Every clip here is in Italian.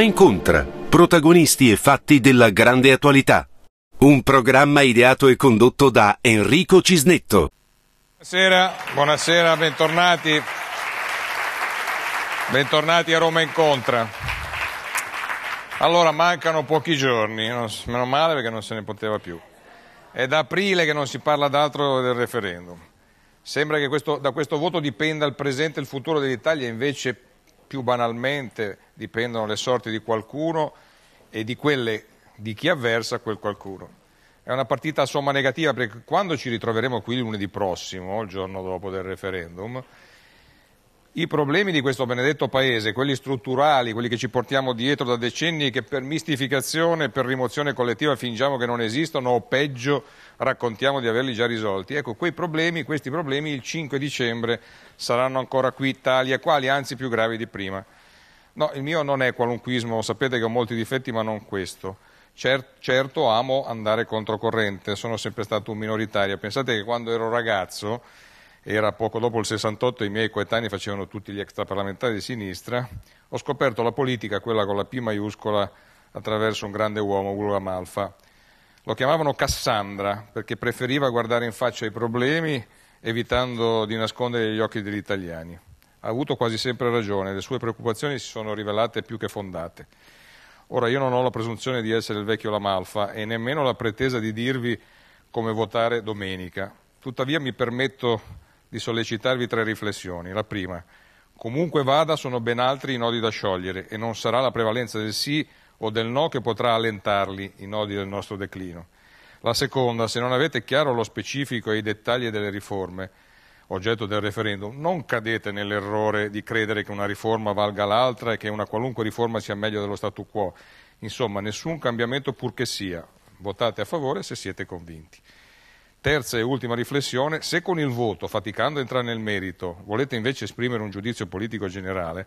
Roma Incontra, protagonisti e fatti della grande attualità. Un programma ideato e condotto da Enrico Cisnetto. Buonasera, buonasera, bentornati. Bentornati a Roma Incontra. Allora, mancano pochi giorni, meno male perché non se ne poteva più. È da aprile che non si parla d'altro del referendum. Sembra che questo, da questo voto dipenda il presente e il futuro dell'Italia, invece più banalmente dipendono le sorti di qualcuno e di quelle di chi avversa quel qualcuno. È una partita a somma negativa perché quando ci ritroveremo qui lunedì prossimo, il giorno dopo del referendum, i problemi di questo benedetto paese, quelli strutturali, quelli che ci portiamo dietro da decenni, che per mistificazione, per rimozione collettiva fingiamo che non esistono o peggio raccontiamo di averli già risolti. Ecco, quei problemi, questi problemi il 5 dicembre saranno ancora qui tali e quali, anzi più gravi di prima. No, il mio non è qualunquismo, sapete che ho molti difetti, ma non questo. Cer- certo amo andare controcorrente, sono sempre stato un minoritario. Pensate che quando ero ragazzo, era poco dopo il 68, i miei coetanei facevano tutti gli extraparlamentari di sinistra, ho scoperto la politica, quella con la P maiuscola, attraverso un grande uomo, Gulo Amalfa. Lo chiamavano Cassandra perché preferiva guardare in faccia i problemi evitando di nascondere gli occhi degli italiani ha avuto quasi sempre ragione, le sue preoccupazioni si sono rivelate più che fondate. Ora io non ho la presunzione di essere il vecchio Lamalfa e nemmeno la pretesa di dirvi come votare domenica. Tuttavia mi permetto di sollecitarvi tre riflessioni. La prima, comunque vada sono ben altri i nodi da sciogliere e non sarà la prevalenza del sì o del no che potrà allentarli, i nodi del nostro declino. La seconda, se non avete chiaro lo specifico e i dettagli delle riforme, oggetto del referendum, non cadete nell'errore di credere che una riforma valga l'altra e che una qualunque riforma sia meglio dello statu quo. Insomma, nessun cambiamento purché sia. Votate a favore se siete convinti. Terza e ultima riflessione, se con il voto, faticando a entrare nel merito, volete invece esprimere un giudizio politico generale,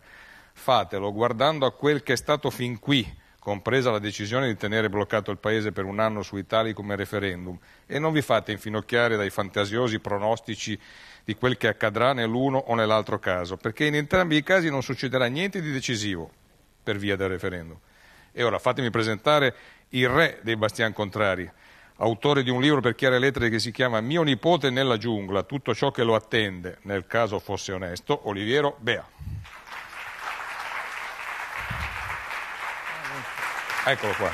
fatelo guardando a quel che è stato fin qui, compresa la decisione di tenere bloccato il Paese per un anno su Italicum come referendum, e non vi fate infinocchiare dai fantasiosi pronostici di quel che accadrà nell'uno o nell'altro caso, perché in entrambi i casi non succederà niente di decisivo per via del referendum. E ora fatemi presentare il re dei Bastian Contrari, autore di un libro per chiare lettere che si chiama Mio nipote nella giungla, tutto ciò che lo attende, nel caso fosse onesto, Oliviero Bea. Eccolo qua.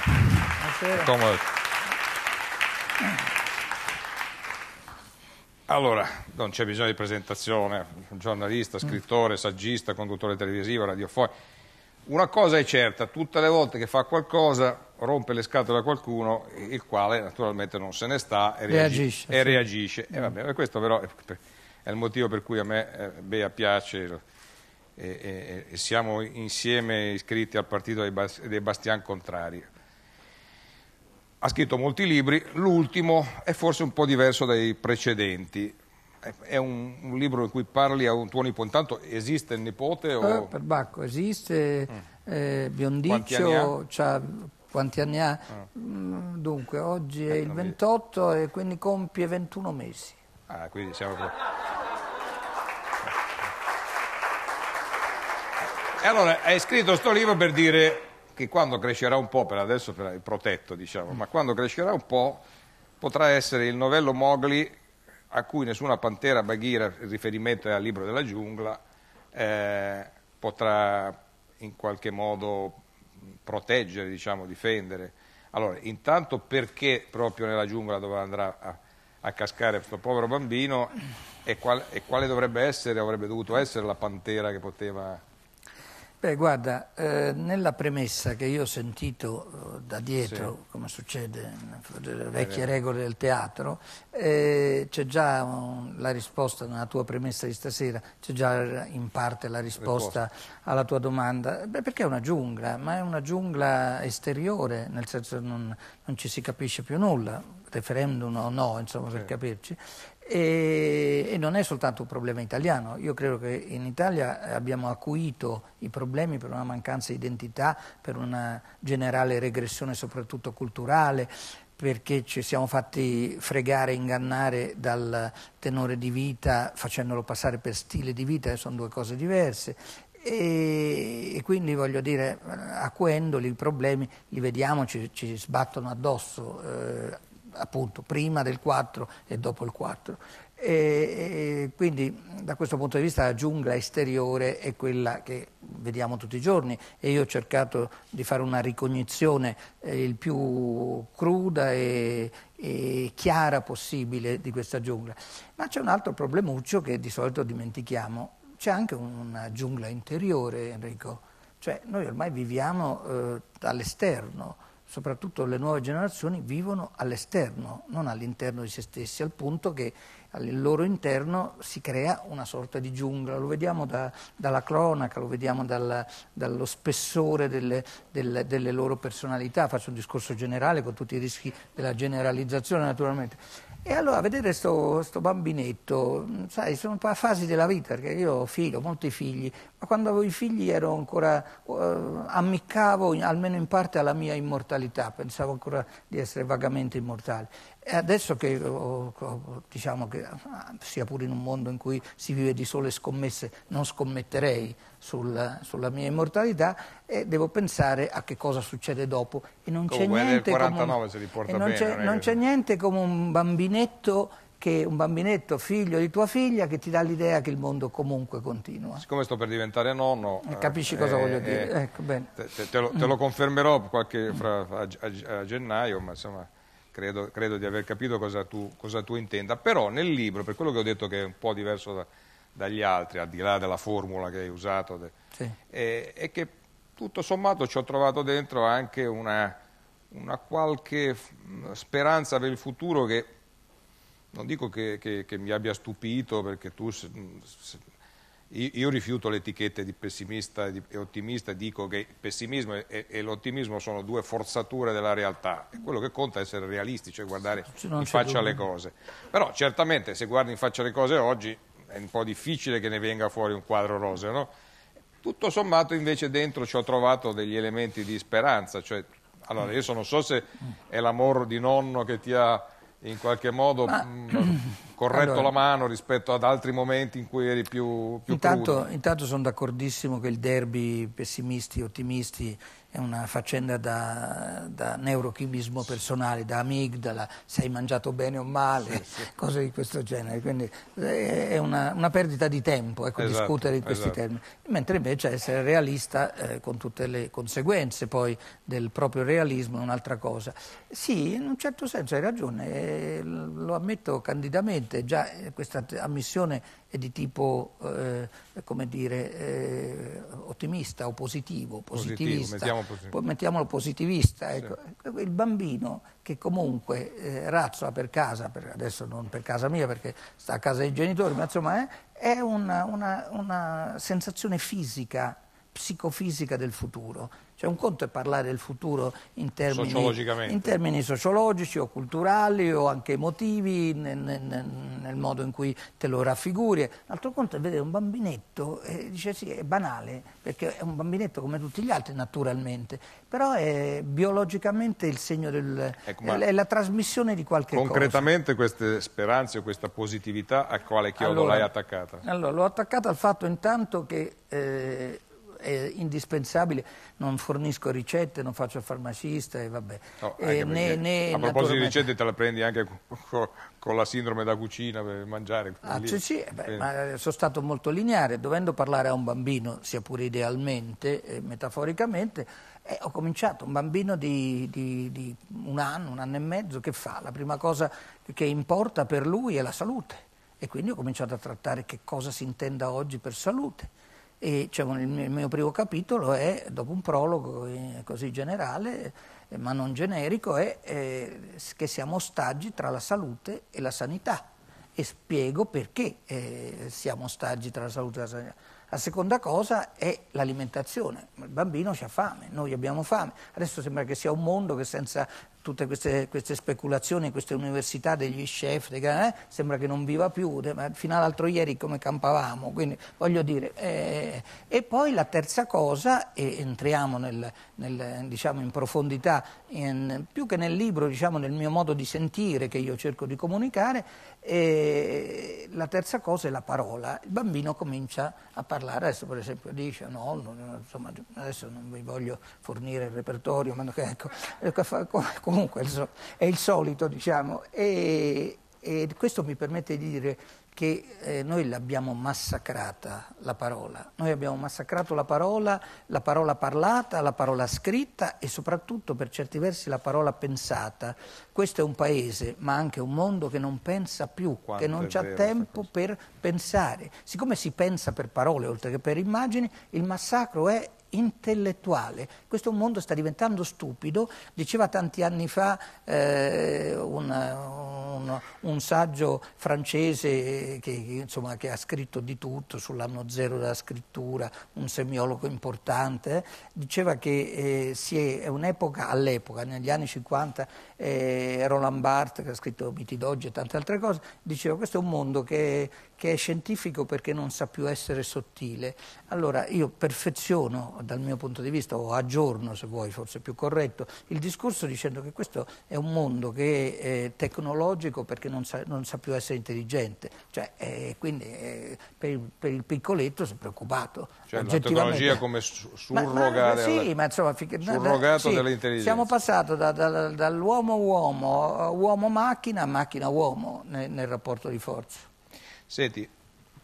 Buonasera. Allora, non c'è bisogno di presentazione, giornalista, mm. scrittore, saggista, conduttore televisivo, radiofono. Una cosa è certa, tutte le volte che fa qualcosa rompe le scatole a qualcuno, il quale naturalmente non se ne sta e reagisce. reagisce e, sì. reagisce. e mm. vabbè, questo però è il motivo per cui a me eh, Bea piace e, e, e siamo insieme iscritti al partito dei, Bas, dei Bastian Contrari ha scritto molti libri, l'ultimo è forse un po' diverso dai precedenti. È un, un libro in cui parli a un tuo nipote, intanto esiste il nipote? O... Eh, perbacco, esiste, mm. eh, Biondiccio, quanti anni ha? Quanti anni ha? Mm. Dunque, oggi eh, è il 28 vi... e quindi compie 21 mesi. Ah, quindi siamo proprio... E allora hai scritto questo libro per dire che quando crescerà un po', per adesso è protetto diciamo, ma quando crescerà un po' potrà essere il novello Mowgli a cui nessuna pantera baghira, il riferimento è al libro della giungla, eh, potrà in qualche modo proteggere, diciamo, difendere. Allora, intanto perché proprio nella giungla dove andrà a, a cascare questo povero bambino e, qual, e, quale dovrebbe essere, avrebbe dovuto essere la pantera che poteva Beh, guarda, eh, nella premessa che io ho sentito eh, da dietro, sì. come succede nelle eh, vecchie eh. regole del teatro, eh, c'è già um, la risposta, nella tua premessa di stasera, c'è già in parte la risposta, alla tua domanda. Beh, perché è una giungla, ma è una giungla esteriore, nel senso non, non ci si capisce più nulla, referendum o no, insomma, sì. per capirci, e, e, non è soltanto un problema italiano, io credo che in Italia eh, abbiamo acuito i problemi per una mancanza di identità, per una generale regressione soprattutto culturale, perché ci siamo fatti fregare, ingannare dal tenore di vita facendolo passare per stile di vita, sono due cose diverse. E, e quindi voglio dire, eh, acuendoli i problemi, li vediamo, ci, ci sbattono addosso. Eh, appunto prima del 4 e dopo il 4. E, e quindi da questo punto di vista la giungla esteriore è quella che vediamo tutti i giorni e io ho cercato di fare una ricognizione eh, il più cruda e, e, chiara possibile di questa giungla. Ma c'è un altro problemuccio che di solito dimentichiamo, c'è anche una giungla interiore Enrico, cioè noi ormai viviamo eh, all'esterno soprattutto le nuove generazioni, vivono all'esterno, non all'interno di se stessi, al punto che al loro interno si crea una sorta di giungla, lo vediamo da, dalla cronaca, lo vediamo dal, dallo spessore delle, delle, delle loro personalità, faccio un discorso generale con tutti i rischi della generalizzazione naturalmente. E allora vedere questo bambinetto, sai, sono un po' a fasi della vita, perché io ho figlio, molti figli, ma quando avevo i figli ero ancora, eh, ammiccavo in, almeno in parte alla mia immortalità, pensavo ancora di essere vagamente immortale. E adesso che, oh, diciamo che, ah, sia pure in un mondo in cui si vive di sole scommesse, non scommetterei sul, sulla mia immortalità e devo pensare a che cosa succede dopo. E non, c'è niente, un, come un bambinetto che un bambinetto figlio di tua figlia che ti dà l'idea che il mondo comunque continua. Siccome sto per diventare nonno... Capisci cosa eh, voglio eh, dire? Ecco, te, te, te, lo, te, lo, mm. confermerò qualche, fra, a, a, a gennaio, ma insomma credo, credo di aver capito cosa tu, cosa tu, intenda, però nel libro, per quello che ho detto che è un po' diverso da, dagli altri, al di là della formula che hai usato, de, sì. eh, è che tutto sommato ci ho trovato dentro anche una, una qualche speranza per il futuro che non dico che, che, che mi abbia stupito perché tu se, se, io rifiuto le etichette di pessimista e ottimista, dico che il pessimismo e, l'ottimismo sono due forzature della realtà. E quello che conta è essere realistici cioè guardare in faccia le cose. Però certamente se guardi in faccia le cose oggi è un po' difficile che ne venga fuori un quadro roseo. No? Tutto sommato invece dentro ci ho trovato degli elementi di speranza. Cioè, allora, io non so se è l'amore di nonno che ti ha in qualche modo Ma, mh, mm, corretto allora, la mano rispetto ad altri momenti in cui eri più, più intanto, intanto sono d'accordissimo che il derby pessimisti-ottimisti è una faccenda da, da neurochimismo personale, da amigdala, se hai mangiato bene o male, sì, sì. cose di questo genere. Quindi eh, è una, una perdita di tempo ecco, esatto, discutere in questi esatto. termini. Mentre invece essere realista eh, con tutte le conseguenze poi del proprio realismo è un'altra cosa. Sì, in un certo senso hai ragione, eh, lo ammetto candidamente, già eh, questa ammissione è di tipo eh, dire, eh, ottimista o positivo, positivista, Positivo, mettiamo, mettiamolo positivista. Ecco. Sì. Ecco, il bambino che comunque eh, razzola per casa, per, adesso non per casa mia perché sta a casa dei genitori, ma insomma eh, è una, una, una sensazione fisica, psicofisica del futuro cioè un conto è parlare del futuro in termini, in termini sociologici o culturali o anche emotivi, nel, nel, nel, modo in cui te lo raffiguri. Un altro conto è vedere un bambinetto e dice sì, è banale, perché è un bambinetto come tutti gli altri naturalmente, però è biologicamente il segno del... Ecco, è la trasmissione di qualche concretamente cosa. Concretamente queste speranze o questa positività a quale chiodo allora, l'hai attaccata? Allora, l'ho attaccata al fatto intanto che... Eh, è indispensabile, non fornisco ricette, non faccio farmacista e vabbè. No, eh, né, né, a proposito di ricette te la prendi anche con, con la sindrome da cucina per mangiare. Ah, sì, sì, eh beh, ma eh, sono stato molto lineare, dovendo parlare a un bambino, sia pure idealmente, eh, metaforicamente, eh, ho cominciato, un bambino di, di, di un anno, un anno e mezzo, che fa? La prima cosa che importa per lui è la salute e quindi ho cominciato a trattare che cosa si intenda oggi per salute e, cioè, il, mio, il mio primo capitolo è, dopo un prologo eh, così generale, eh, ma non generico, è, è eh, che siamo ostaggi tra la salute e la sanità e spiego perché eh, siamo ostaggi tra la salute e la sanità. La seconda cosa è l'alimentazione, il bambino ha fame, noi abbiamo fame, adesso sembra che sia un mondo che senza tutte queste, queste, speculazioni, queste università degli chef, eh, sembra che non viva più, ma fino all'altro ieri come campavamo, quindi voglio dire. Eh, e poi la terza cosa, e entriamo nel, nel, diciamo, in profondità, in, più che nel libro, diciamo, nel mio modo di sentire che io cerco di comunicare, e la terza cosa è la parola. Il bambino comincia a parlare, adesso per esempio dice, no, no insomma, adesso non vi voglio fornire il repertorio, ma ecco, ecco comunque è il solito, diciamo, e, e questo mi permette di dire che eh, noi l'abbiamo massacrata la parola, noi abbiamo massacrato la parola, la parola parlata, la parola scritta e soprattutto per certi versi la parola pensata. Questo è un paese, ma anche un mondo che non pensa più, Quanto che non ha tempo per pensare. Siccome si pensa per parole oltre che per immagini, il massacro è intellettuale. Questo mondo sta diventando stupido, diceva tanti anni fa eh, un, un, un, saggio francese che, insomma, che, ha scritto di tutto sull'anno zero della scrittura, un semiologo importante, eh, diceva che eh, è, è un'epoca all'epoca, negli anni 50 eh, Roland Barthes che ha scritto Miti d'oggi e tante altre cose, diceva questo è un mondo che, che, è scientifico perché non sa più essere sottile. Allora io perfeziono dal mio punto di vista, o aggiorno se vuoi, forse più corretto, il discorso dicendo che questo è un mondo che è tecnologico perché non sa, non sa più essere intelligente, cioè, eh, quindi eh, per, per, il piccoletto si è preoccupato. Cioè la tecnologia come surroga sì, ma insomma, surrogato sì, dell'intelligenza. Siamo passati da, da, dall'uomo uomo-uomo, uomo-macchina, eh, macchina-uomo nel, nel rapporto di forza. Senti,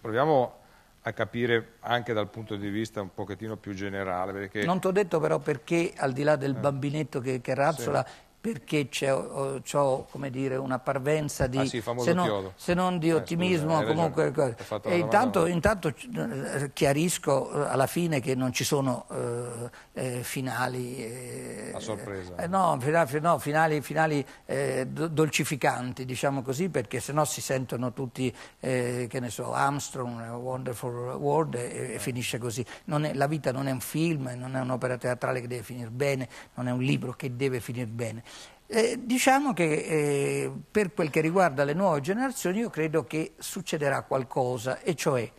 proviamo a capire anche dal punto di vista un pochettino più generale. Perché... Non ti ho detto però perché, al di là del bambinetto che, che razzola, sì perché c'è una parvenza di, ah, sì, se, non, se, non, di ottimismo eh, scusa, comunque, e eh, intanto, intanto, eh, chiarisco eh, alla fine che non ci sono eh, finali eh, a sorpresa no, no, finali, finali dolcificanti diciamo così perché sennò si sentono tutti che ne so Armstrong Wonderful World e, e finisce così è, la vita non è un film non è un'opera teatrale che deve finire bene non è un libro che deve finire bene eh, diciamo che eh, per quel che riguarda le nuove generazioni io credo che succederà qualcosa e cioè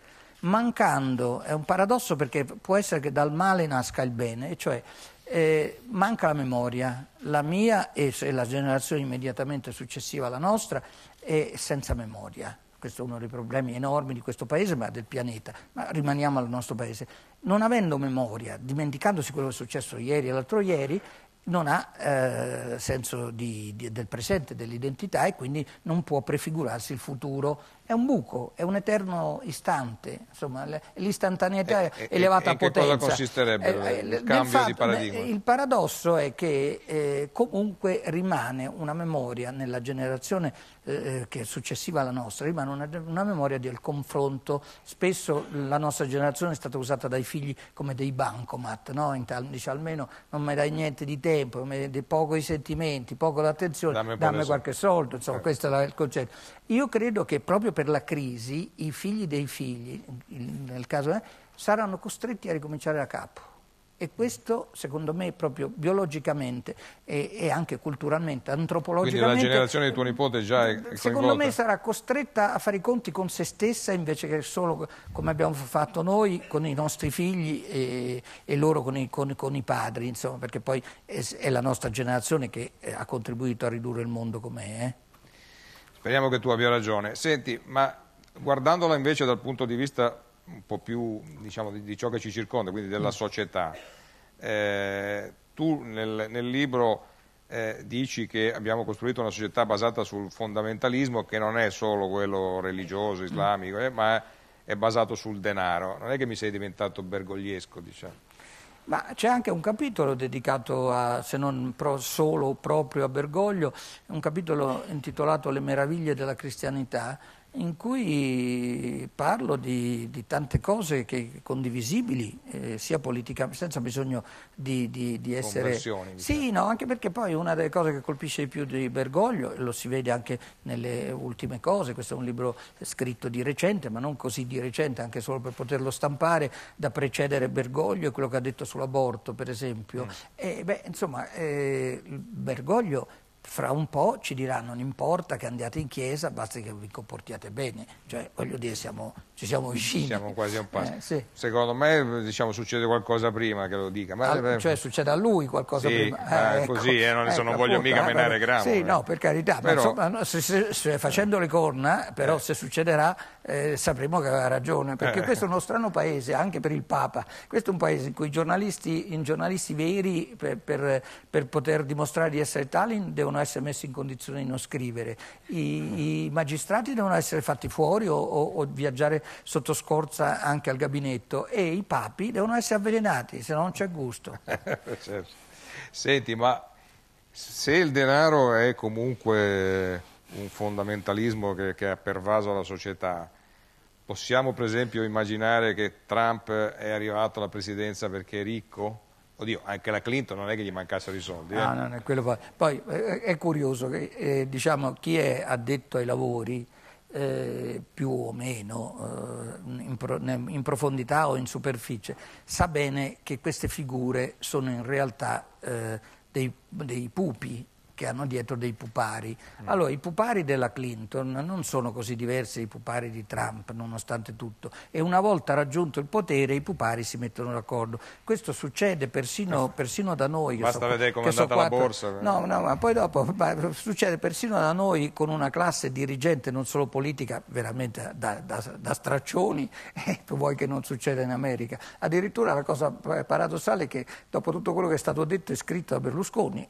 mancando, è un paradosso perché può essere che dal male nasca il bene, e cioè eh, manca la memoria, la mia e la generazione immediatamente successiva alla nostra è senza memoria. Questo è uno dei problemi enormi di questo paese, ma del pianeta. Ma rimaniamo al nostro paese. Non avendo memoria, dimenticandosi quello che è successo ieri e l'altro ieri, non ha eh, senso di, di, del presente, dell'identità e quindi non può prefigurarsi il futuro è un buco, è un eterno istante, insomma l'istantaneità è elevata a potenza. cosa consisterebbe eh, eh il cambio fatto, di paradigma? Il paradosso è che eh, comunque rimane una memoria nella generazione eh, eh che è successiva alla nostra, rimane una, una, memoria del confronto, spesso la nostra generazione è stata usata dai figli come dei bancomat, no? tal, dice almeno non mi dai niente di tempo, mi dai poco i sentimenti, poco l'attenzione, dammi, dammi qualche soldo, insomma eh. questo è il concetto. Io credo che proprio per la crisi, i figli dei figli, nel caso, eh, saranno costretti a ricominciare da capo. E questo, secondo me, proprio biologicamente e, e, anche culturalmente, antropologicamente... Quindi la generazione di tuo nipote già è coinvolta? Secondo me sarà costretta a fare i conti con se stessa invece che solo come abbiamo fatto noi con i nostri figli e, e loro con i, con, con i padri, insomma, perché poi è, è, la nostra generazione che eh, ha contribuito a ridurre il mondo com'è. Eh? Speriamo che tu abbia ragione. Senti, ma guardandola invece dal punto di vista un po' più diciamo, di, di, ciò che ci circonda, quindi della mm. società, eh, tu nel, nel libro eh, dici che abbiamo costruito una società basata sul fondamentalismo che non è solo quello religioso, mm. islamico, eh, ma è basato sul denaro. Non è che mi sei diventato bergogliesco, diciamo. Ma c'è anche un capitolo dedicato, a, se non pro, solo proprio a Bergoglio, un capitolo intitolato Le meraviglie della cristianità, in cui parlo di, di tante cose che, condivisibili, eh, sia politicamente, senza bisogno di, di, di essere... Diciamo. Sì, no, anche perché poi una delle cose che colpisce di più di Bergoglio, lo si vede anche nelle ultime cose, questo è un libro scritto di recente, ma non così di recente, anche solo per poterlo stampare, da precedere Bergoglio e quello che ha detto sull'aborto, per esempio. Mm. E, beh, insomma, eh, Bergoglio fra un po' ci dirà non importa che andiate in chiesa, basta che vi comportiate bene, cioè voglio dire siamo, ci siamo vicini. Siamo quasi a un passo. Eh, sì. Secondo me diciamo, succede qualcosa prima che lo dica. Ma... Al, eh, cioè succede a lui qualcosa sì, prima. Eh, ecco, così, eh, non, ecco, non voglio appunto, mica eh, menare gramo. Sì, eh. no, per carità, però... ma insomma, se, se, se, facendo le corna, però se succederà sapremo che aveva ragione, perché questo è uno strano paese, anche per il Papa, questo è un paese in cui i giornalisti, in giornalisti veri per, per, per poter dimostrare di essere tali devono devono essere messi in condizione di non scrivere, i, i magistrati devono essere fatti fuori o, o, o, viaggiare sotto scorza anche al gabinetto e i papi devono essere avvelenati, se no non c'è gusto. Certo. Senti, ma se il denaro è comunque un fondamentalismo che, che ha pervaso la società, possiamo per esempio immaginare che Trump è arrivato alla presidenza perché è ricco? Oddio, anche la Clinton non è che gli mancassero i soldi. Ah, eh? Ah, no, no, quello... Poi eh, è curioso che eh, diciamo, chi è addetto ai lavori, eh, più o meno, eh, in, pro... in, profondità o in superficie, sa bene che queste figure sono in realtà dei, dei pupi che hanno dietro dei pupari. Mm. Allora, i pupari della Clinton non sono così diversi dai pupari di Trump, nonostante tutto, e una volta raggiunto il potere i pupari si mettono d'accordo. Questo succede persino, eh. persino da noi. Basta so, vedere come è andata so quattro, la borsa. No, no, ma poi dopo ma succede persino da noi con una classe dirigente, non solo politica, veramente da, da, da straccioni, E eh, tu vuoi che non succeda in America. Addirittura la cosa paradossale è che dopo tutto quello che è stato detto e scritto da Berlusconi,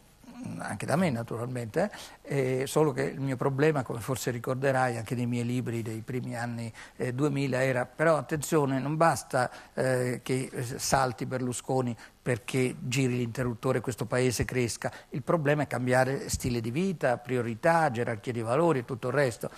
anche da me naturalmente, eh, solo che il mio problema, come forse ricorderai anche nei miei libri dei primi anni eh, 2000, era però attenzione, non basta eh, che eh, salti Berlusconi perché giri l'interruttore e questo paese cresca, il problema è cambiare stile di vita, priorità, gerarchia di valori e tutto il resto,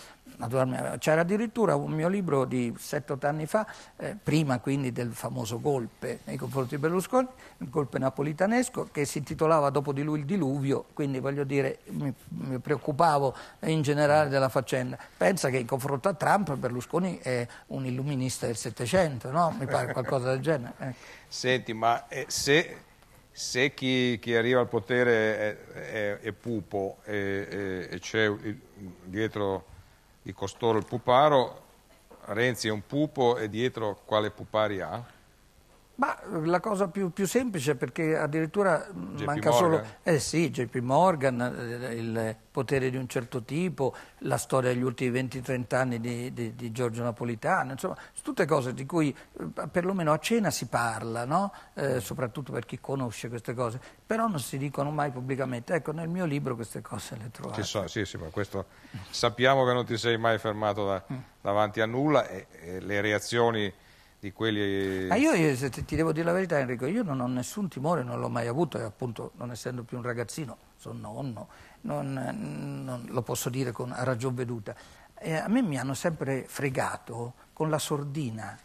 c'era addirittura un mio libro di 7-8 anni fa, eh, prima quindi del famoso golpe nei confronti di Berlusconi, il golpe napolitanesco, che si intitolava Dopo di lui il diluvio, quindi voglio dire mi, mi preoccupavo in generale della faccenda. Pensa che in confronto a Trump Berlusconi è un illuminista del Settecento, no? mi pare qualcosa del genere. Ecco. Senti, ma eh, se se chi, chi, arriva al potere è, è, è pupo e, c'è dietro di costoro il puparo, Renzi è un pupo e dietro quale pupari ha? Ma eh, la cosa più, più semplice perché addirittura mm, manca Morgan. solo... Eh sì, JP Morgan, eh, il potere di un certo tipo, la storia degli ultimi 20-30 anni di, di, di, Giorgio Napolitano, insomma, tutte cose di cui eh, perlomeno a cena si parla, no? eh, soprattutto per chi conosce queste cose, però non si dicono mai pubblicamente. Ecco, nel mio libro queste cose le trovate. So, sì, sì, ma questo sappiamo che non ti sei mai fermato da, mm. davanti a nulla e, e le reazioni di quelli... Ma io, io ti, ti devo dire la verità Enrico, io non ho nessun timore, non l'ho mai avuto e appunto non essendo più un ragazzino, sono nonno, non, non lo posso dire con ragion veduta. Eh, a me mi hanno sempre fregato con la sordina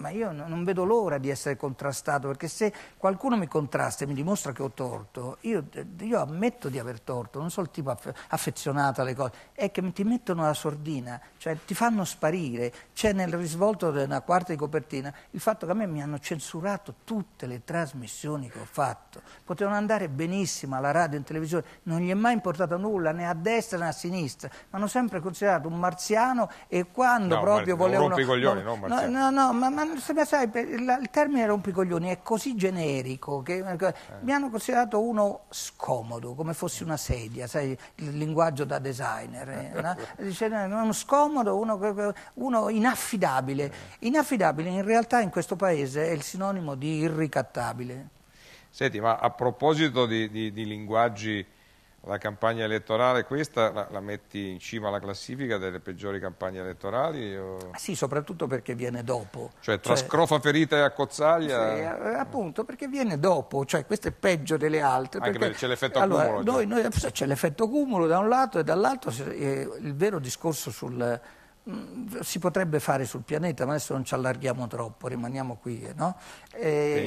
ma io non vedo l'ora di essere contrastato, perché se qualcuno mi contrasta e mi dimostra che ho torto, io, eh, io ammetto di aver torto, non sono il tipo aff- affezionato alle cose, è che ti mettono la sordina, cioè ti fanno sparire, c'è nel risvolto della quarta di copertina il fatto che a me mi hanno censurato tutte le trasmissioni che ho fatto, potevano andare benissimo alla radio e in televisione, non gli è mai importato nulla, né a destra né a sinistra, ma hanno sempre considerato un marziano e quando no, proprio mar- volevano... Non rompi i coglioni, no, non marziano. No, no, no ma, ma ma sai, il termine rompicoglioni è così generico che eh. mi hanno considerato uno scomodo, come fossi una sedia, sai, il linguaggio da designer. Eh, no? Dice, uno scomodo, uno, uno inaffidabile. Inaffidabile in realtà in questo paese è il sinonimo di irricattabile. Senti, ma a proposito di, di, di linguaggi la campagna elettorale questa la, la, metti in cima alla classifica delle peggiori campagne elettorali? O... Ah, sì, soprattutto perché viene dopo. Cioè tra cioè, scrofa ferita e accozzaglia? Sì, eh, appunto, perché viene dopo, cioè questo è peggio delle altre. Anche perché c'è l'effetto allora, cumulo. Noi, noi, c'è l'effetto cumulo da un lato e dall'altro eh, il vero discorso sul Mm, si potrebbe fare sul pianeta, ma adesso non ci allarghiamo troppo, rimaniamo qui. No? Eh,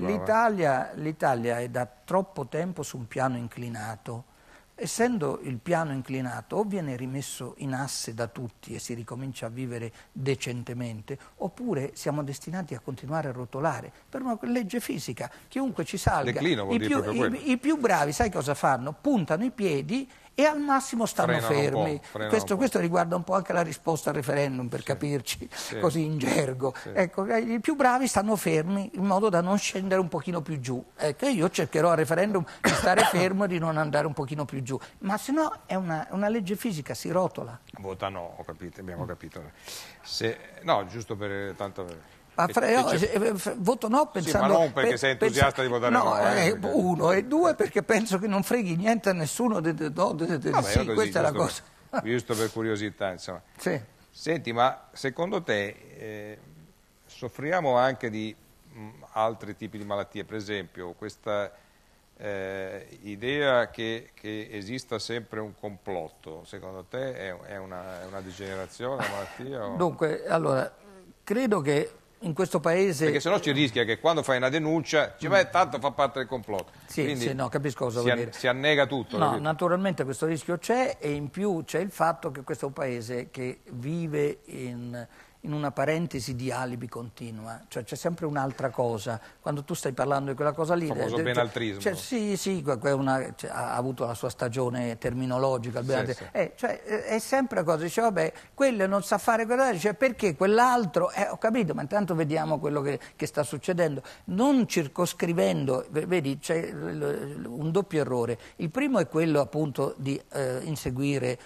L'Italia, L'Italia è da troppo tempo su un piano inclinato. Essendo il piano inclinato o viene rimesso in asse da tutti e si ricomincia a vivere decentemente, oppure siamo destinati a continuare a rotolare per una legge fisica. Chiunque ci salga, i più, i, i più bravi, sai cosa fanno? Puntano i piedi e al massimo stanno frenano fermi. Questo, questo, riguarda un po' anche la risposta al referendum, per sì. capirci, sì. così in gergo. Sì. Ecco, eh, i più bravi stanno fermi in modo da non scendere un pochino più giù. Ecco, io cercherò al referendum di stare fermo e di non andare un pochino più giù, ma se no è una, una legge fisica, si rotola. Vota Votano, abbiamo capito. Se, no, giusto per tanto... Ma fra, no, cioè, voto no pensando... Sì, ma non perché sei entusiasta penso, di votare no. no eh, eh uno, cioè. e due perché penso che non freghi niente a nessuno. De, de, de, de Vabbè, sì, così, questa è la cosa. Per, giusto per curiosità, insomma. Sì. Senti, ma secondo te eh, soffriamo anche di mh, altri tipi di malattie? Per esempio, questa eh, idea che, che, esista sempre un complotto, secondo te è, è, una, è una, degenerazione, una malattia? O... Dunque, allora, credo che in questo paese... Perché sennò ci rischia che quando fai una denuncia, ci vai tanto fa parte del complotto. Sì, sì no, capisco cosa vuol dire. Si annega tutto. No, naturalmente questo rischio c'è e in più c'è il fatto che questo è un paese che vive in in una parentesi di alibi continua, cioè c'è sempre un'altra cosa, quando tu stai parlando di quella cosa lì... Il eh, famoso benaltrismo. Cioè, sì, sì, una, cioè, ha avuto la sua stagione terminologica, il sì, sì. Eh, cioè, eh, è sempre cosa, dice vabbè, quello non sa fare quello, cioè, perché quell'altro, eh, ho capito, ma intanto vediamo quello che, che sta succedendo, non circoscrivendo, vedi, c'è un doppio errore, il primo è quello appunto di eh, inseguire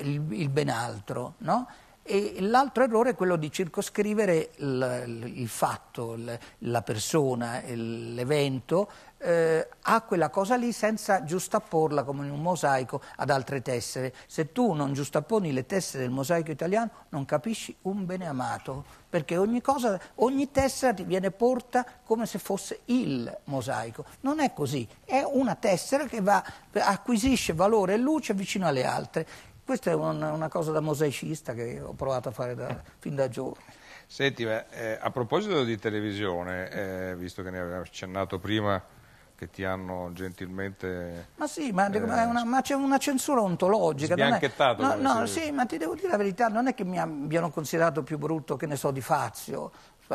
il, il ben altro, no? E l'altro errore è quello di circoscrivere il, il fatto, la persona, l'evento eh, a quella cosa lì senza giustapporla come in un mosaico ad altre tessere. Se tu non giustapponi le tessere del mosaico italiano non capisci un bene amato, perché ogni, cosa, ogni tessera ti viene porta come se fosse il mosaico. Non è così, è una tessera che va, acquisisce valore e luce vicino alle altre. Questa è una, una cosa da mosaicista che ho provato a fare da, fin da giovane. Senti, beh, eh, a proposito di televisione, eh, visto che ne avevo accennato prima, che ti hanno gentilmente... Ma sì, ma, eh, una, ma c'è una censura ontologica. Sbianchettato. È, no, no sì, ma ti devo dire la verità, non è che mi abbiano considerato più brutto, che ne so, di Fazio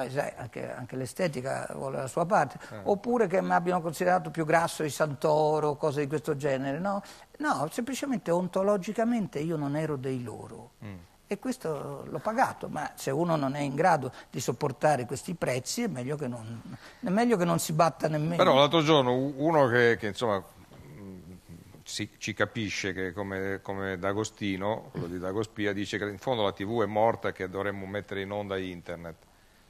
sai, anche, anche l'estetica vuole la sua parte, eh. oppure che mi abbiano considerato più grasso di Santoro, cose di questo genere, no? No, semplicemente ontologicamente io non ero dei loro. Mm. E questo l'ho pagato, ma se uno non è in grado di sopportare questi prezzi è meglio che non, meglio che non si batta nemmeno. Però l'altro giorno uno che, che insomma, mm, si, ci capisce che come, come D'Agostino, quello di D'Agospia, dice che in fondo la tv è morta e che dovremmo mettere in onda internet.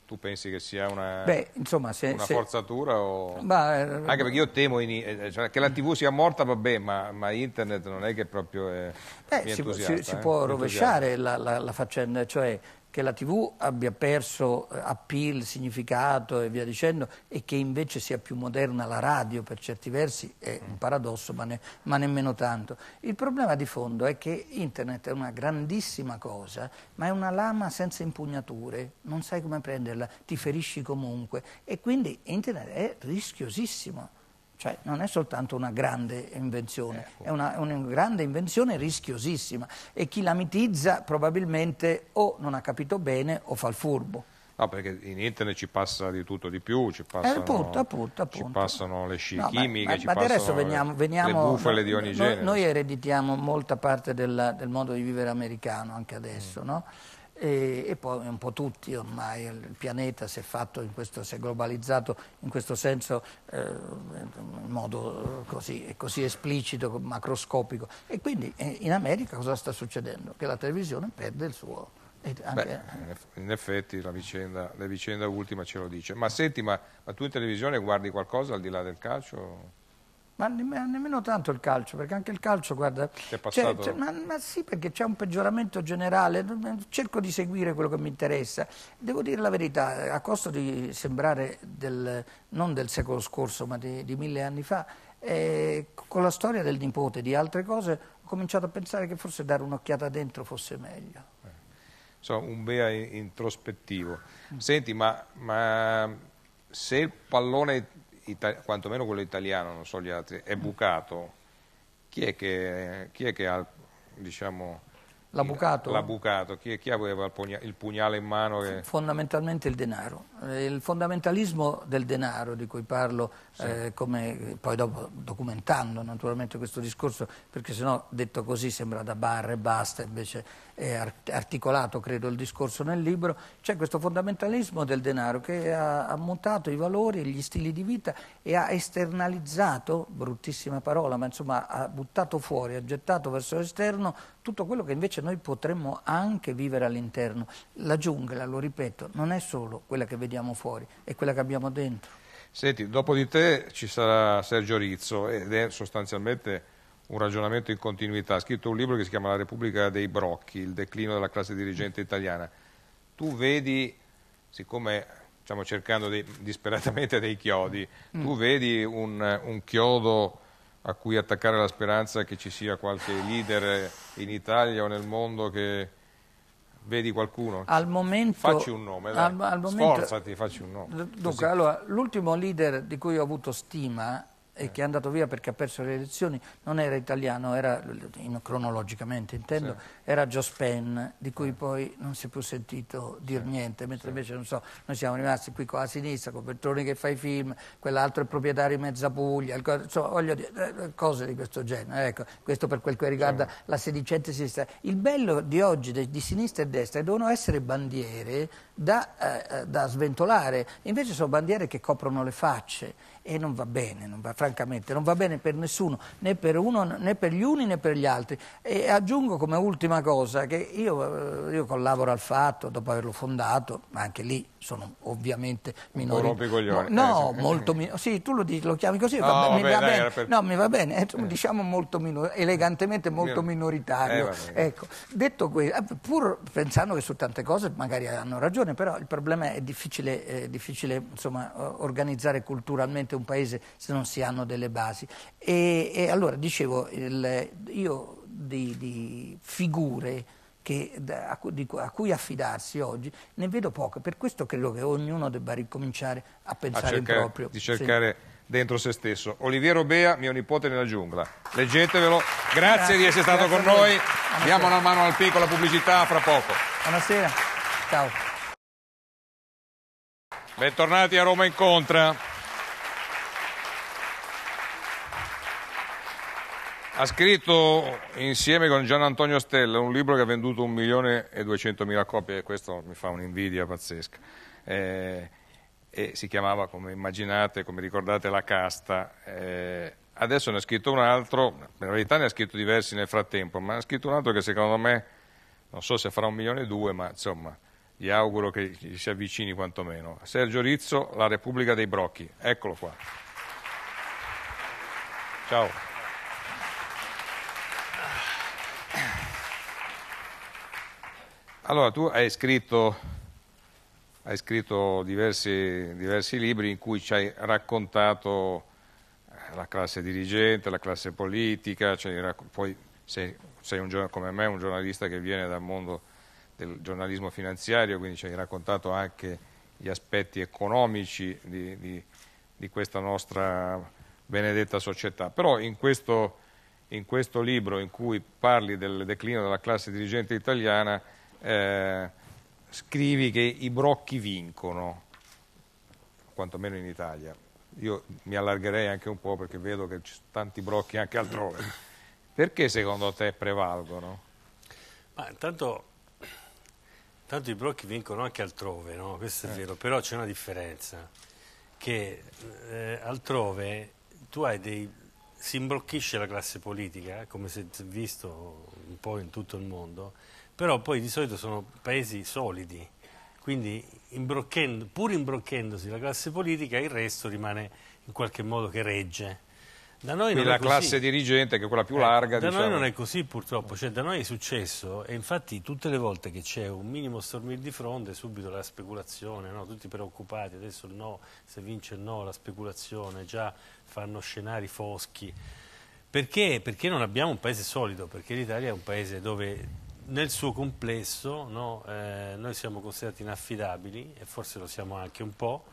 Tu pensi che sia una, Beh, insomma, se, una se... forzatura? O... Ma... Anche eh, perché io temo in... Eh, eh, cioè, che la TV sia morta, vabbè, ma, ma, internet non è che proprio è... Beh, si, si, si eh? può rovesciare la, la, la faccenda, cioè che la TV abbia perso eh, appeal, significato e via dicendo e che invece sia più moderna la radio per certi versi è un paradosso ma, ne, ma, nemmeno tanto. Il problema di fondo è che internet è una grandissima cosa ma è una lama senza impugnature, non sai come prenderla, ti ferisci comunque e quindi internet è rischiosissimo cioè non è soltanto una grande invenzione, ecco. è una, una grande invenzione rischiosissima e chi la mitizza probabilmente o non ha capito bene o fa il furbo. No, perché in internet ci passa di tutto di più, ci eh, passano, appunto, appunto, appunto. Ci passano le sci no, chimiche, ma, ma, ci ma passano veniamo, veniamo, le bufale di ogni noi, genere. Noi ereditiamo molta parte del, del modo di vivere americano anche adesso, mm. no? e, e, poi un po' tutti ormai, il pianeta si è, fatto questo, si è globalizzato in questo senso eh, in modo così, così, esplicito, macroscopico e quindi eh, in America cosa sta succedendo? Che la televisione perde il suo... Anche... Beh, in effetti la vicenda, la vicenda, ultima ce lo dice, ma senti ma, ma tu in televisione guardi qualcosa al di là del calcio? ma nemmeno tanto il calcio, perché anche il calcio, guarda, cioè, passato... cioè, cioè, ma, ma, sì, perché c'è un peggioramento generale, cerco di seguire quello che mi interessa. Devo dire la verità, eh, a costo di sembrare del, non del secolo scorso, ma di, di mille anni fa, eh, con la storia del nipote e di altre cose, ho cominciato a pensare che forse dare un'occhiata dentro fosse meglio. Insomma, eh, un bea introspettivo. Mm. Senti, ma, ma se il pallone quantomeno quello italiano, non so gli altri, è bucato, chi è che, chi è che ha, diciamo, L'ha bucato? L'ha bucato. Chi, chi, aveva il, pugna, il, pugnale in mano? Che... Fondamentalmente il denaro. Eh, il fondamentalismo del denaro di cui parlo, sì. eh, come, poi dopo documentando naturalmente questo discorso, perché sennò detto così sembra da barre e basta, invece articolato credo il discorso nel libro, c'è questo fondamentalismo del denaro che ha mutato i valori e gli stili di vita e ha esternalizzato, bruttissima parola, ma insomma ha buttato fuori, ha gettato verso l'esterno tutto quello che invece noi potremmo anche vivere all'interno. La giungla, lo ripeto, non è solo quella che vediamo fuori, è quella che abbiamo dentro. Senti, dopo di te ci sarà Sergio Rizzo ed è sostanzialmente un ragionamento in continuità, ha scritto un libro che si chiama La Repubblica dei Brocchi, il declino della classe dirigente italiana. Tu vedi, siccome stiamo cercando dei, disperatamente dei chiodi, mm. tu vedi un, un chiodo a cui attaccare la speranza che ci sia qualche leader in Italia o nel mondo che vedi qualcuno? Al momento, facci un nome, al, al momento, sforzati, facci un nome. Dunque, allora, l'ultimo leader di cui ho avuto stima e che è andato via perché ha perso le elezioni, non era italiano, era, in, cronologicamente intendo, sì. era Joe di cui sì. Eh. poi non si è più sentito dire sì. niente, mentre invece non so, noi siamo rimasti qui con la sinistra, con Bertoni che fa i film, quell'altro è proprietario di Mezza Puglia, insomma, voglio dire, eh, eh, cose di questo genere, ecco, questo per quel che riguarda la sedicente sinistra. Il bello di oggi di, di sinistra e destra è che devono essere bandiere da, eh, eh, da, sventolare, invece sono bandiere che coprono le facce e non va bene, non va, francamente, non va bene per nessuno, né per uno né per gli uni né per gli altri. E aggiungo come ultima cosa che io, eh, io collaboro al fatto, dopo averlo fondato, ma anche lì sono ovviamente minori. coglioni. no eh, molto minori. Sì, tu lo, dici, lo chiami così, no, ah, va vabbè, mi, va dai, bene, per... no, mi va bene. Eh, eh. diciamo molto minor... elegantemente molto minoritario. Eh, ecco. Detto questo, eh, pur pensando che su tante cose magari hanno ragione, però il problema è difficile, è difficile insomma, organizzare culturalmente un paese se non si hanno delle basi. E, e allora dicevo, il, io di, di figure che, a, a, cui affidarsi oggi, ne vedo poche. Per questo credo che ognuno debba ricominciare a pensare a cercare, in proprio. Di cercare sì. dentro se stesso. Oliviero Bea, mio nipote nella giungla. Leggetevelo. Grazie, grazie di essere stato con noi. Buonasera. Diamo una mano al piccolo pubblicità fra poco. Buonasera. Ciao. Bentornati a Roma Incontra. Ha scritto insieme con Gian Antonio Stella un libro che ha venduto un milione e duecentomila copie, e questo mi fa un'invidia pazzesca. Eh, e si chiamava, come immaginate, come ricordate, La Casta. Eh, adesso ne ha scritto un altro, in verità ne ha scritto diversi nel frattempo, ma ne ha scritto un altro che secondo me, non so se farà un milione e due, ma insomma, gli auguro che gli si avvicini quantomeno. Sergio Rizzo, La Repubblica dei Brocchi. Eccolo qua. Ciao. Allora, tu hai scritto, hai scritto diversi, diversi, libri in cui ci hai raccontato eh, la classe dirigente, la classe politica, cioè, poi sei, sei un, come me un giornalista che viene dal mondo del giornalismo finanziario, quindi ci hai raccontato anche gli aspetti economici di, di, di questa nostra benedetta società. Però in questo in questo libro in cui parli del declino della classe dirigente italiana, eh, scrivi che i brocchi vincono, quantomeno in Italia. Io mi allargherei anche un po' perché vedo che ci sono tanti brocchi anche altrove. Perché secondo te prevalgono? Ma intanto, intanto i brocchi vincono anche altrove, no? questo è eh. vero, però c'è una differenza, che eh, altrove tu hai dei si imbrocchisce la classe politica, eh, come si è visto un po' in tutto il mondo, però poi di solito sono paesi solidi, quindi imbrocchendo, pur imbrocchendosi la classe politica il resto rimane in qualche modo che regge. Da noi non quindi la classe dirigente che è quella più eh, larga. Da diciamo. noi non è così purtroppo, cioè, da noi è successo e infatti tutte le volte che c'è un minimo stormir di fronte subito la speculazione, no? tutti preoccupati, adesso no, se vince il no la speculazione, già fanno scenari foschi. Perché? Perché non abbiamo un paese solido, perché l'Italia è un paese dove nel suo complesso no, eh, noi siamo considerati inaffidabili e forse lo siamo anche un po',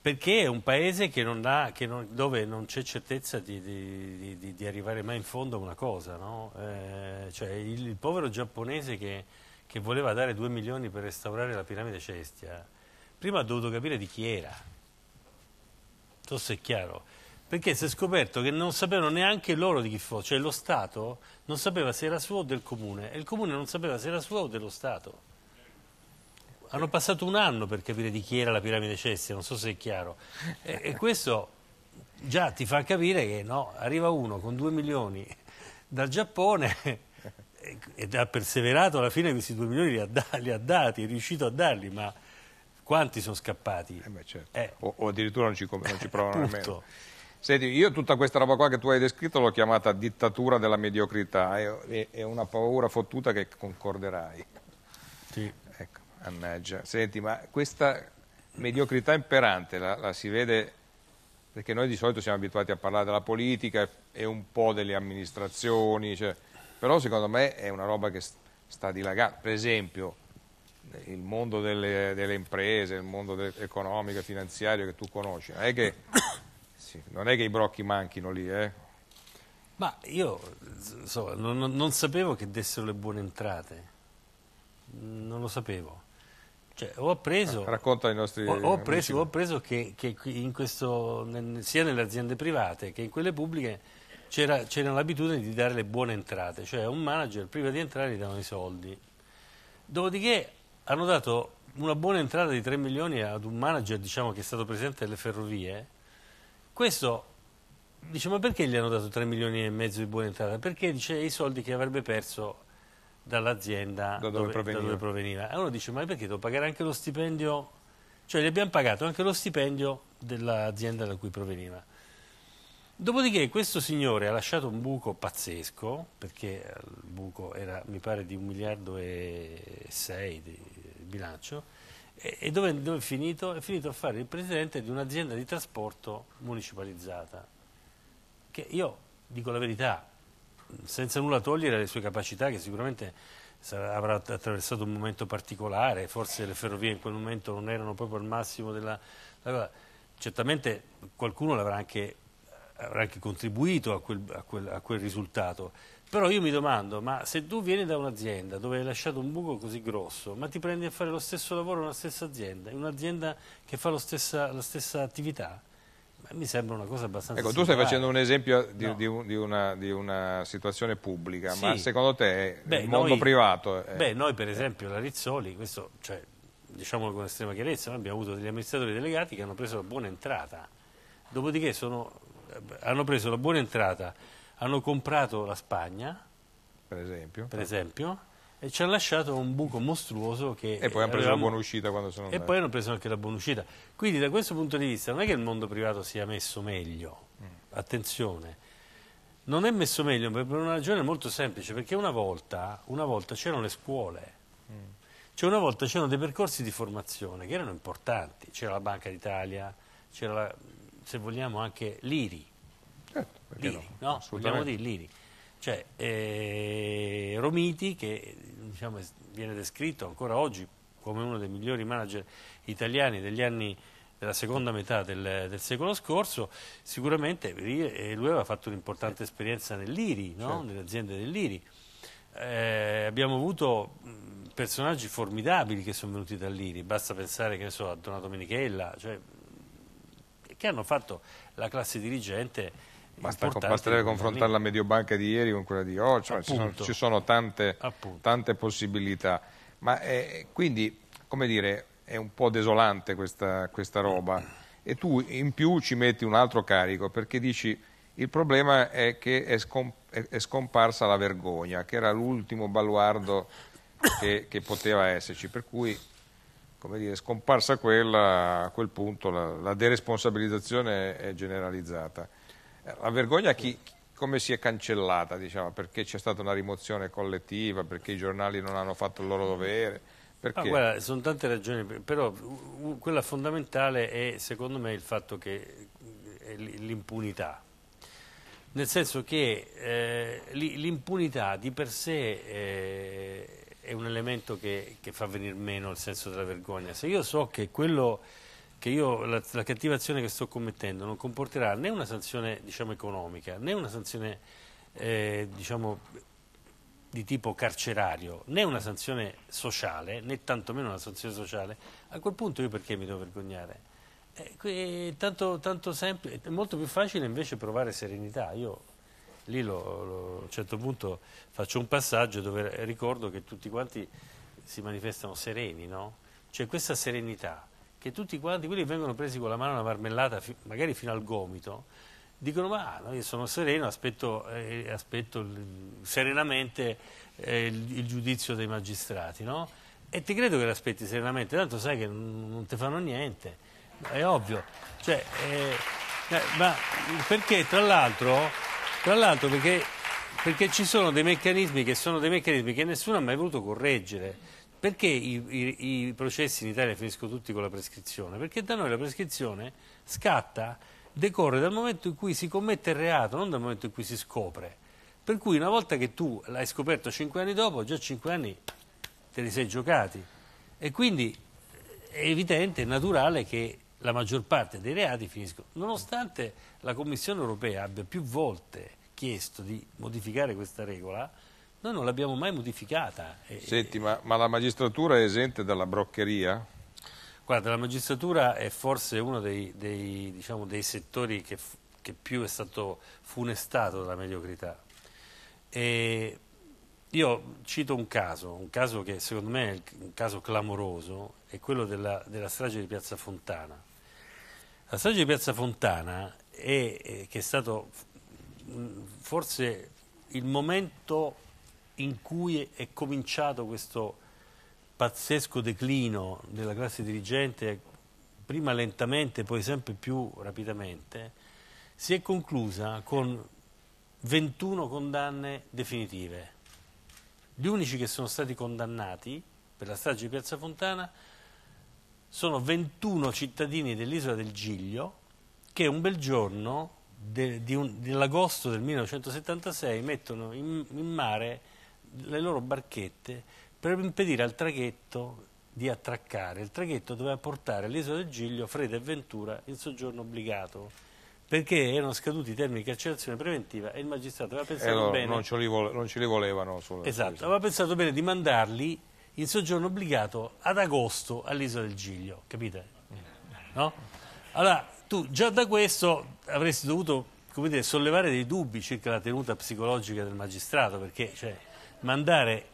perché è un paese non ha, non, dove non c'è certezza di, di, di, di, arrivare mai in fondo a una cosa. No? Eh, cioè il, il, povero giapponese che, che voleva dare 2 milioni per restaurare la piramide Cestia, prima ha dovuto capire di chi era questo è chiaro. Perché si è scoperto che non sapevano neanche loro di chi fosse, cioè lo Stato non sapeva se era suo o del Comune e il Comune non sapeva se era suo o dello Stato. Hanno passato un anno per capire di chi era la piramide Cessia, non so se è chiaro. E, e questo già ti fa capire che no, arriva uno con 2 milioni dal Giappone e, ed ha perseverato, alla fine questi 2 milioni li ha, li ha dati, è riuscito a darli, ma quanti sono scappati? Eh beh, certo. eh. O, o, addirittura non ci, non ci provano nemmeno. Senti, io tutta questa roba qua che tu hai descritto l'ho chiamata dittatura della mediocrità, è, è una paura fottuta che concorderai. Sì. Ecco, mannaggia. Senti, ma questa mediocrità imperante la, la si vede perché noi di solito siamo abituati a parlare della politica e un po' delle amministrazioni, cioè, però secondo me è una roba che sta dilagando. Per esempio, il mondo delle, delle imprese, il mondo economico e finanziario che tu conosci, non è che, sì, non è che i brocchi manchino lì, eh? Ma io so, non, non, sapevo che dessero le buone entrate, non lo sapevo. Cioè, ho appreso, ah, Racconta ai nostri ho, ho appreso, ho appreso che, che questo, sia nelle aziende private che in quelle pubbliche c'era, l'abitudine di dare le buone entrate, cioè un manager prima di entrare gli davano i soldi. Dopodiché hanno dato una buona entrata di 3 milioni ad un manager diciamo, che è stato presidente delle ferrovie, questo dice ma perché gli hanno dato 3 milioni e mezzo di buona entrata? Perché dice i soldi che avrebbe perso dall'azienda da dove, dove, dove, proveniva. E uno dice ma perché devo pagare anche lo stipendio? Cioè gli abbiamo pagato anche lo stipendio dell'azienda da cui proveniva. Dopodiché questo signore ha lasciato un buco pazzesco, perché eh, il buco era mi pare di un miliardo e sei di bilancio, e, e dove, dove è finito? È finito a fare il presidente di un'azienda di trasporto municipalizzata, che io dico la verità, senza nulla togliere le sue capacità che sicuramente sarà, avrà attraversato un momento particolare, forse le ferrovie in quel momento non erano proprio al massimo della... della certamente qualcuno l'avrà anche avrà anche contribuito a quel, a, quel, a quel, risultato. Però io mi domando, ma se tu vieni da un'azienda dove hai lasciato un buco così grosso, ma ti prendi a fare lo stesso lavoro nella stessa azienda, in un'azienda che fa stessa, la stessa attività, mi sembra una cosa abbastanza Ecco, tu stai facendo un esempio di, no. di, di, una, di una, situazione pubblica, sì. ma secondo te eh, beh, il mondo noi, privato... È... Eh, beh, noi per esempio la Rizzoli, questo, cioè, diciamolo con estrema chiarezza, noi abbiamo avuto degli amministratori delegati che hanno preso la buona entrata, dopodiché sono eh, hanno preso la buona entrata, hanno comprato la Spagna, per esempio, per esempio e ci hanno lasciato un buco mostruoso che... E poi hanno preso avevamo... la buona uscita quando sono andati. E poi hanno preso anche la buona uscita. Quindi da questo punto di vista non è che il mondo privato sia messo meglio, mm. attenzione, non è messo meglio per una ragione molto semplice, perché una volta, una volta c'erano le scuole, mm. cioè una volta c'erano dei percorsi di formazione che erano importanti, c'era la Banca d'Italia, c'era la se vogliamo anche liri. Certo, liri no? no? Vogliamo dire liri. Cioè, eh, Romiti, che diciamo, viene descritto ancora oggi come uno dei migliori manager italiani degli anni della seconda metà del, del, secolo scorso, sicuramente eh, lui aveva fatto un'importante esperienza nell'IRI, no? certo. nell'azienda dell'IRI. Eh, abbiamo avuto personaggi formidabili che sono venuti dall'IRI, basta pensare che so, a Donato Menichella, cioè, che hanno fatto la classe dirigente Basta, basterebbe confrontare la Mediobanca di ieri con quella di oggi, cioè, ci, sono, ci sono tante, tante, possibilità. Ma è, eh, quindi, come dire, è un po' desolante questa, questa roba. E tu in più ci metti un altro carico perché dici il problema è che è, scom è scomparsa la vergogna, che era l'ultimo baluardo che, che poteva esserci. Per cui come dire, scomparsa quella, a quel punto la, la deresponsabilizzazione è generalizzata. Eh, la vergogna chi, come si è cancellata, diciamo, perché c'è stata una rimozione collettiva, perché i giornali non hanno fatto il loro dovere? Ah, guarda, sono tante ragioni, però quella fondamentale è secondo me il fatto che eh, l'impunità. Nel senso che eh, l'impunità di per sé eh, è un elemento che, che fa venire meno il senso della vergogna. Se io so che quello che io, la, la cattiva azione che sto commettendo non comporterà né una sanzione diciamo, economica né una sanzione eh, diciamo, di tipo carcerario né una sanzione sociale né tantomeno una sanzione sociale, a quel punto io perché mi devo vergognare? Eh, qui, tanto, tanto semplice, è molto più facile invece provare serenità. Io lì lo, lo, a un certo punto faccio un passaggio dove ricordo che tutti quanti si manifestano sereni, no? Cioè questa serenità, che tutti quanti, quelli che vengono presi con la mano una marmellata, fi, magari fino al gomito, dicono ma no, io sono sereno, aspetto, eh, aspetto serenamente eh, il, il, giudizio dei magistrati, no? E ti credo che l'aspetti serenamente, tanto sai che non, non ti fanno niente, è ovvio. Cioè, eh, eh ma perché tra l'altro tra l'altro perché, perché, ci sono dei meccanismi che sono dei meccanismi che nessuno ha mai voluto correggere. Perché i, i, i processi in Italia finiscono tutti con la prescrizione? Perché da noi la prescrizione scatta, decorre dal momento in cui si commette il reato, non dal momento in cui si scopre. Per cui una volta che tu l'hai scoperto cinque anni dopo, già cinque anni te li sei giocati. E quindi è evidente, è naturale che la maggior parte dei reati finiscono. Nonostante la Commissione europea abbia più volte chiesto di modificare questa regola, noi non l'abbiamo mai modificata. Senti, ma, ma, la magistratura è esente dalla broccheria? Guarda, la magistratura è forse uno dei, dei, diciamo, dei settori che, che, più è stato funestato dalla mediocrità. E io cito un caso, un caso che secondo me è un caso clamoroso, è quello della, della strage di Piazza Fontana. La strage di Piazza Fontana è, eh, che è stato mm, forse il momento in cui è cominciato questo pazzesco declino della classe dirigente, prima lentamente, poi sempre più rapidamente, si è conclusa con 21 condanne definitive. Gli unici che sono stati condannati per la strage di Piazza Fontana sono 21 cittadini dell'isola del Giglio che un bel giorno de, dell'agosto del 1976 mettono in, in mare le loro barchette per impedire al traghetto di attraccare. Il traghetto doveva portare all'isola del Giglio Freda e Ventura in soggiorno obbligato perché erano scaduti i termini di carcerazione preventiva e il magistrato aveva pensato eh, no, bene... Non ce, li volevano. Sulle esatto, aveva pensato bene di mandarli in soggiorno obbligato ad agosto all'isola del Giglio, capite? No? Allora, tu già da questo avresti dovuto dire, sollevare dei dubbi circa la tenuta psicologica del magistrato, perché cioè, mandare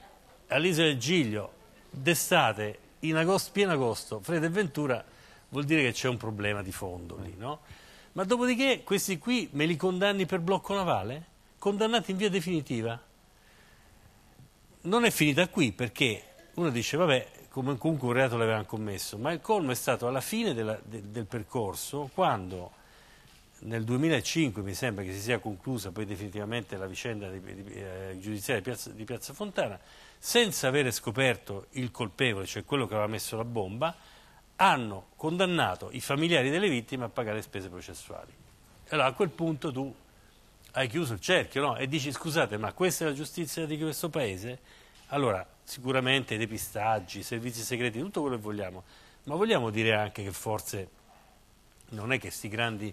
all'isola del Giglio d'estate, in agosto, pieno agosto, Fred e Ventura, vuol dire che c'è un problema di fondo lì, no? Ma dopodiché questi qui me li condanni per blocco navale? Condannati in via definitiva? Non è finita qui perché uno dice vabbè comunque un reato l'avevano commesso, ma il colmo è stato alla fine della, de, del percorso quando nel 2005 mi sembra che si sia conclusa poi definitivamente la vicenda di, di, eh, giudiziaria di Piazza, di Piazza Fontana, senza avere scoperto il colpevole, cioè quello che aveva messo la bomba, hanno condannato i familiari delle vittime a pagare spese processuali. Allora a quel punto tu hai chiuso il cerchio no? e dici scusate ma questa è la giustizia di questo paese? Allora sicuramente depistaggi, servizi segreti, tutto quello che vogliamo, ma vogliamo dire anche che forse non è che questi grandi,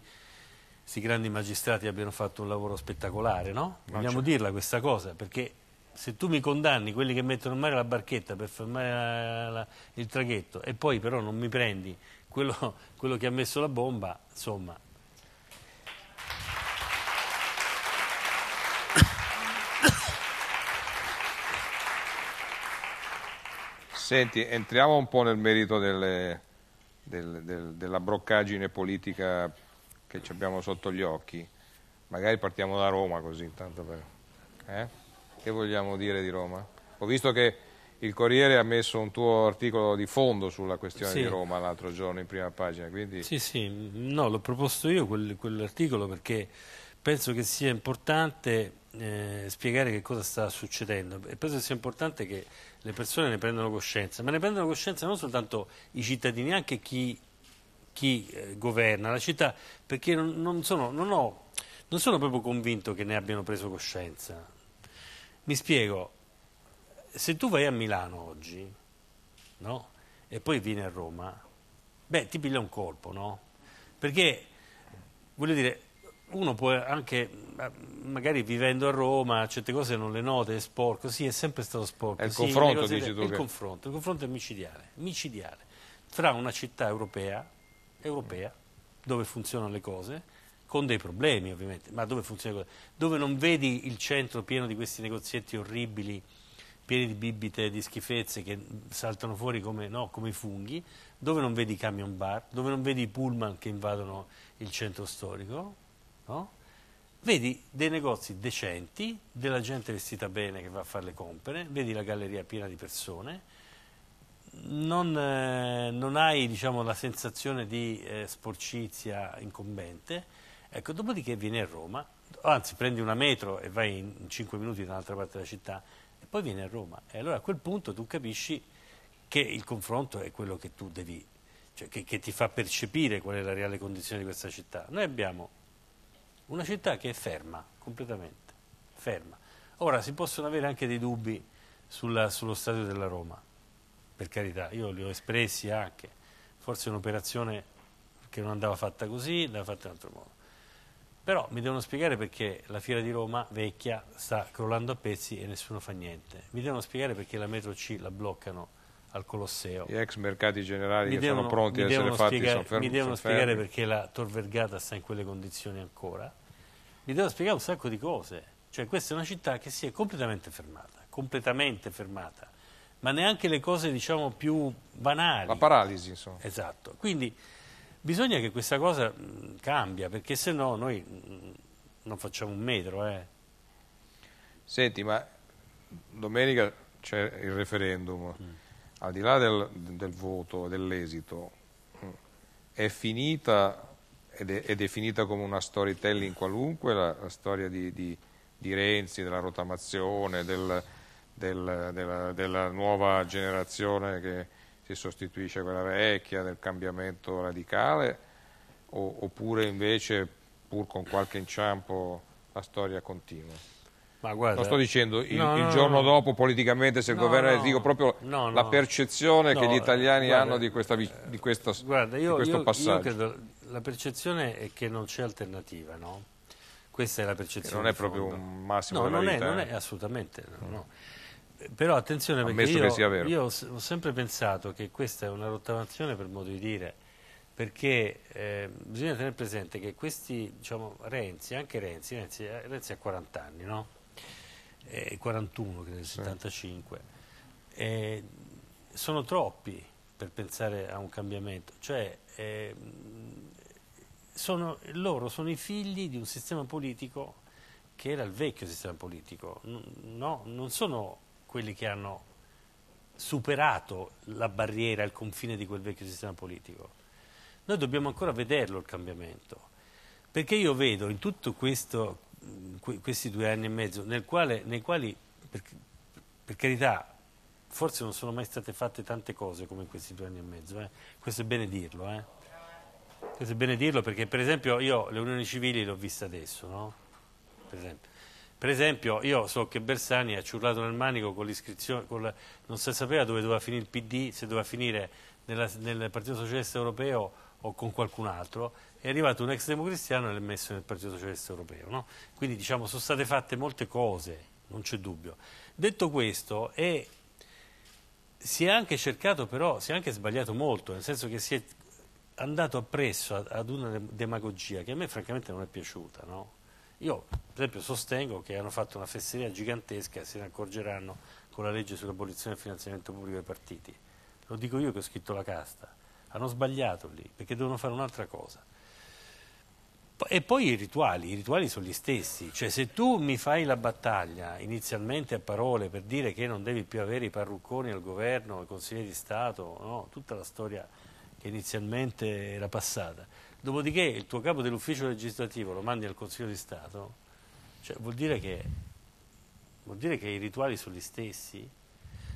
grandi, magistrati abbiano fatto un lavoro spettacolare, no? Vogliamo certo. dirla questa cosa, perché se tu mi condanni quelli che mettono in mare la barchetta per fermare la, la, il traghetto e poi però non mi prendi quello, quello che ha messo la bomba, insomma, Senti, entriamo un po' nel merito delle, del, del, della broccaggine politica che ci abbiamo sotto gli occhi. Magari partiamo da Roma così intanto. Per... Eh? Che vogliamo dire di Roma? Ho visto che il Corriere ha messo un tuo articolo di fondo sulla questione sì. di Roma l'altro giorno in prima pagina. Quindi... Sì, sì, no, l'ho proposto io quel, quell'articolo perché penso che sia importante eh, spiegare che cosa sta succedendo e penso che sia importante che le persone ne prendono coscienza, ma ne prendono coscienza non soltanto i cittadini, anche chi, chi eh, governa la città, perché non, non, sono, non, ho, non sono proprio convinto che ne abbiano preso coscienza. Mi spiego, se tu vai a Milano oggi, no? E poi vieni a Roma, beh, ti piglia un colpo, no? Perché, voglio dire, uno può anche, eh, magari vivendo a Roma, certe cose non le note, è sporco, sì, è sempre stato sporco. È il sì, confronto, dici tu. È il, che... confronto, il confronto è micidiale, micidiale, tra una città europea, europea, dove funzionano le cose, con dei problemi ovviamente, ma dove funzionano le cose, dove non vedi il centro pieno di questi negozietti orribili, pieni di bibite, di schifezze che saltano fuori come, no, come funghi, dove non vedi i camion bar, dove non vedi i pullman che invadono il centro storico, no? vedi dei negozi decenti, della gente vestita bene che va a fare le compere, vedi la galleria piena di persone, non, eh, non hai diciamo, la sensazione di eh, sporcizia incombente, ecco, dopodiché vieni a Roma, anzi prendi una metro e vai in, 5 minuti da un'altra parte della città e poi vieni a Roma e allora a quel punto tu capisci che il confronto è quello che tu devi, cioè che, che ti fa percepire qual è la reale condizione di questa città. Noi abbiamo una città che è ferma, completamente, ferma. Ora, si possono avere anche dei dubbi sulla, sullo stadio della Roma, per carità, io li ho espressi anche, forse un'operazione che non andava fatta così, andava fatta in un altro modo. Però mi devono spiegare perché la fiera di Roma vecchia sta crollando a pezzi e nessuno fa niente. Mi devono spiegare perché la metro C la bloccano al Colosseo. Gli ex mercati generali mi che devono, sono pronti ad essere fatti spiegare, sono fermi, Mi devono spiegare fermi. perché la Tor Vergata sta in quelle condizioni ancora. Mi devono spiegare un sacco di cose. Cioè questa è una città che si è completamente fermata, completamente fermata. Ma neanche le cose diciamo più banali. La paralisi insomma. Esatto. Quindi bisogna che questa cosa mh, mm, cambia perché se no noi mh, mm, non facciamo un metro. Eh. Senti ma domenica c'è il referendum. Mm al di là del, del voto, dell'esito, è finita ed è, è, definita come una storytelling qualunque, la, la storia di, di, di, Renzi, della rotamazione, del, del, della, della, nuova generazione che si sostituisce a quella vecchia, del cambiamento radicale, o, oppure invece, pur con qualche inciampo, la storia continua? Ma guarda, non sto dicendo il, no, il giorno no, no, dopo politicamente se il governo dico proprio la percezione che gli italiani guarda, hanno di, questa, di, questa, guarda, io, di questo io, passaggio. Io credo, la percezione è che non c'è alternativa, no? Questa è la percezione. Che non è proprio un massimo no, della non vita, È, eh. non è assolutamente. Però attenzione Ammesso perché io, io, ho sempre pensato che questa è una rottamazione per modo di dire, perché eh, bisogna tenere presente che questi, diciamo, Renzi, anche Renzi, Renzi, eh, Renzi ha 40 anni, no? eh, 41 che nel 75, eh, sono troppi per pensare a un cambiamento, cioè eh, sono, loro sono i figli di un sistema politico che era il vecchio sistema politico, no, non sono quelli che hanno superato la barriera, il confine di quel vecchio sistema politico. Noi dobbiamo ancora vederlo il cambiamento, perché io vedo in tutto questo Mm, questi due anni e mezzo, quale, nei quali, per, per, carità, forse non sono mai state fatte tante cose come in questi due anni e mezzo, eh? questo è bene dirlo, eh? questo è bene dirlo perché per esempio io le unioni civili le ho viste adesso, no? per, esempio. per esempio. io so che Bersani ha ciurlato nel manico con l'iscrizione, non si sapeva dove doveva finire il PD, se doveva finire nella, nel Partito Socialista Europeo o con qualcun altro, è arrivato un ex democristiano e l'ha messo nel Partito Socialista Europeo. No? Quindi diciamo, sono state fatte molte cose, non c'è dubbio. Detto questo, è, si è anche cercato però, si è anche sbagliato molto, nel senso che si è andato appresso ad una demagogia che a me francamente non è piaciuta. No? Io per esempio sostengo che hanno fatto una fesseria gigantesca se ne accorgeranno con la legge sull'abolizione del finanziamento pubblico dei partiti. Lo dico io che ho scritto la casta. Hanno sbagliato lì perché devono fare un'altra cosa. E poi i rituali, i rituali sono gli stessi, cioè se tu mi fai la battaglia inizialmente a parole per dire che non devi più avere i parrucconi al governo, i consiglieri di Stato, no? tutta la storia che inizialmente era passata, dopodiché il tuo capo dell'ufficio legislativo lo mandi al Consiglio di Stato, cioè vuol, dire che, vuol dire che i rituali sono gli stessi,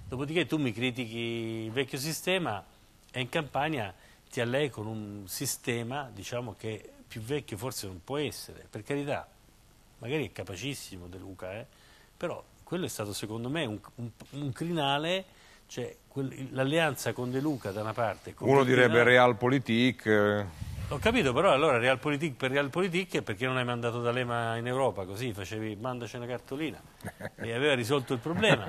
dopodiché tu mi critichi il vecchio sistema e in campagna ti allei con un sistema diciamo che più vecchio forse non può essere, per carità, magari è capacissimo De Luca, eh? però quello è stato secondo me un, un, un crinale, cioè l'alleanza con De Luca da una parte. Uno direbbe Realpolitik. Eh. Ho capito, però allora Realpolitik per Realpolitik è perché non hai mandato D'Alema in Europa, così facevi mandaci una cartolina e aveva risolto il problema.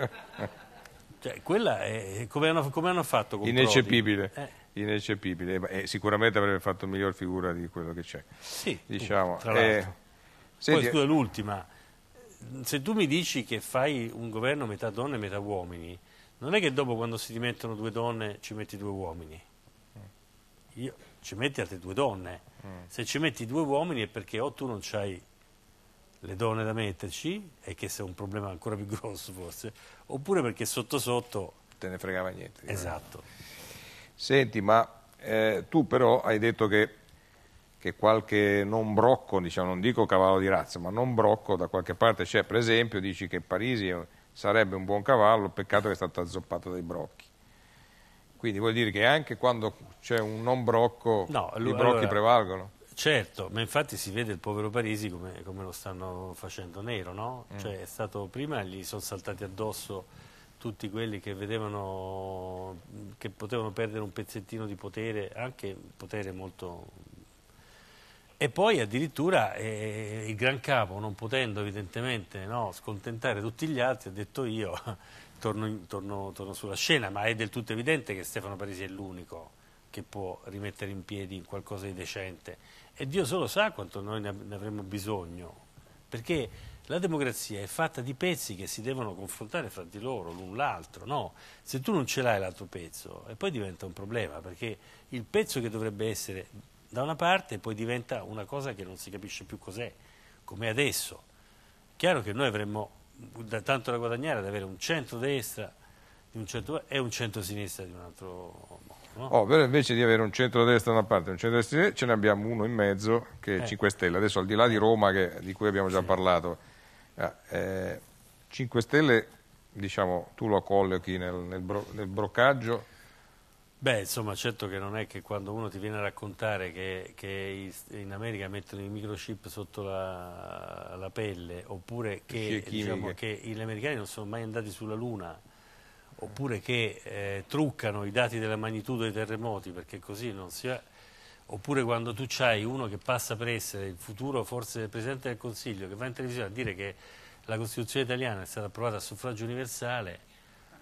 Cioè, quella è come hanno, come hanno fatto con Ineccepibile. Prodi. Eh ineccepibile e eh, sicuramente avrebbe fatto miglior figura di quello che c'è. Sì, diciamo. tra eh, senti, Poi scusa, l'ultima. Se tu mi dici che fai un governo metà donne e metà uomini, non è che dopo quando si dimettono due donne ci metti due uomini. Mm. Io, ci metti altre due donne. Mm. Se ci metti due uomini è perché o tu non hai le donne da metterci, e che è un problema ancora più grosso forse, oppure perché sotto sotto... Te ne fregava niente. Esatto. Veramente. Senti, ma eh, tu però hai detto che, che, qualche non brocco, diciamo, non dico cavallo di razza, ma non brocco da qualche parte c'è. Per esempio, dici che Parisi sarebbe un buon cavallo, peccato che è stato azzoppato dai brocchi. Quindi vuol dire che anche quando c'è un non brocco, no, i brocchi allora, prevalgono? Certo, ma infatti si vede il povero Parisi come, come lo stanno facendo nero, no? Mm. Cioè, è stato prima, gli sono saltati addosso tutti quelli che vedevano che potevano perdere un pezzettino di potere, anche potere molto... E poi addirittura eh, il Gran Capo, non potendo evidentemente no, scontentare tutti gli altri, ha detto io torno, torno, torno, sulla scena, ma è del tutto evidente che Stefano Parisi è l'unico che può rimettere in piedi qualcosa di decente. E Dio solo sa quanto noi ne avremmo bisogno, perché la democrazia è fatta di pezzi che si devono confrontare fra di loro, l'un l'altro, no? Se tu non ce l'hai l'altro pezzo, e poi diventa un problema, perché il pezzo che dovrebbe essere da una parte poi diventa una cosa che non si capisce più cos'è, come adesso. Chiaro che noi avremmo da tanto da guadagnare ad avere un centro-destra di e un centro-sinistra di un altro modo. No? Oh, invece di avere un centro-destra da una parte e un centro sinistra ce ne abbiamo uno in mezzo che è eh. 5 Stelle. Adesso al di là di Roma che, di cui abbiamo già sì. parlato, Ah, eh, 5 Stelle, diciamo, tu lo collochi nel, nel, bro, nel broccaggio? Beh, insomma, certo che non è che quando uno ti viene a raccontare che, che in America mettono i microchip sotto la, la pelle, oppure che, diciamo, che, gli americani non sono mai andati sulla Luna, oppure che eh, truccano i dati della magnitudo dei terremoti, perché così non si ha oppure quando tu hai uno che passa per essere il futuro forse Presidente del Consiglio che va in televisione a dire che la Costituzione italiana è stata approvata a suffragio universale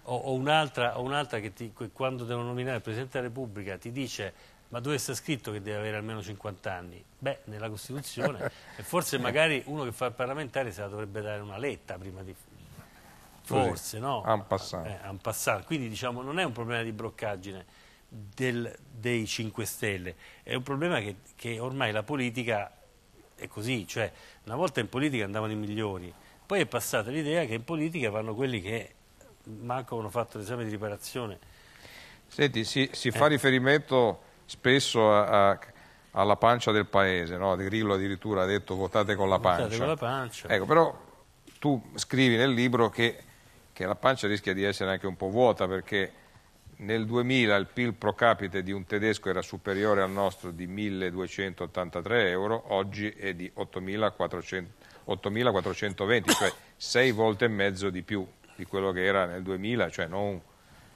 o, o un'altra un che, ti, quando devono nominare il Presidente della Repubblica ti dice ma dove sta scritto che deve avere almeno 50 anni? Beh, nella Costituzione e forse magari uno che fa il parlamentare se la dovrebbe dare una letta prima di... Forse, Così, no? Ah, un passant. Eh, un passant. Quindi diciamo non è un problema di broccaggine del, dei 5 Stelle, è un problema che, che ormai la politica è così, cioè una volta in politica andavano i migliori, poi è passata l'idea che in politica vanno quelli che manco hanno fatto l'esame di riparazione. Senti, si, si eh. fa riferimento spesso a, a, alla pancia del paese, no? De Grillo addirittura ha detto votate con la pancia. Votate con la pancia. Ecco, però tu scrivi nel libro che, che la pancia rischia di essere anche un po' vuota perché nel 2000 il PIL pro capite di un tedesco era superiore al nostro di 1.283 euro, oggi è di 8.420, cioè sei volte e mezzo di più di quello che era nel 2000, cioè non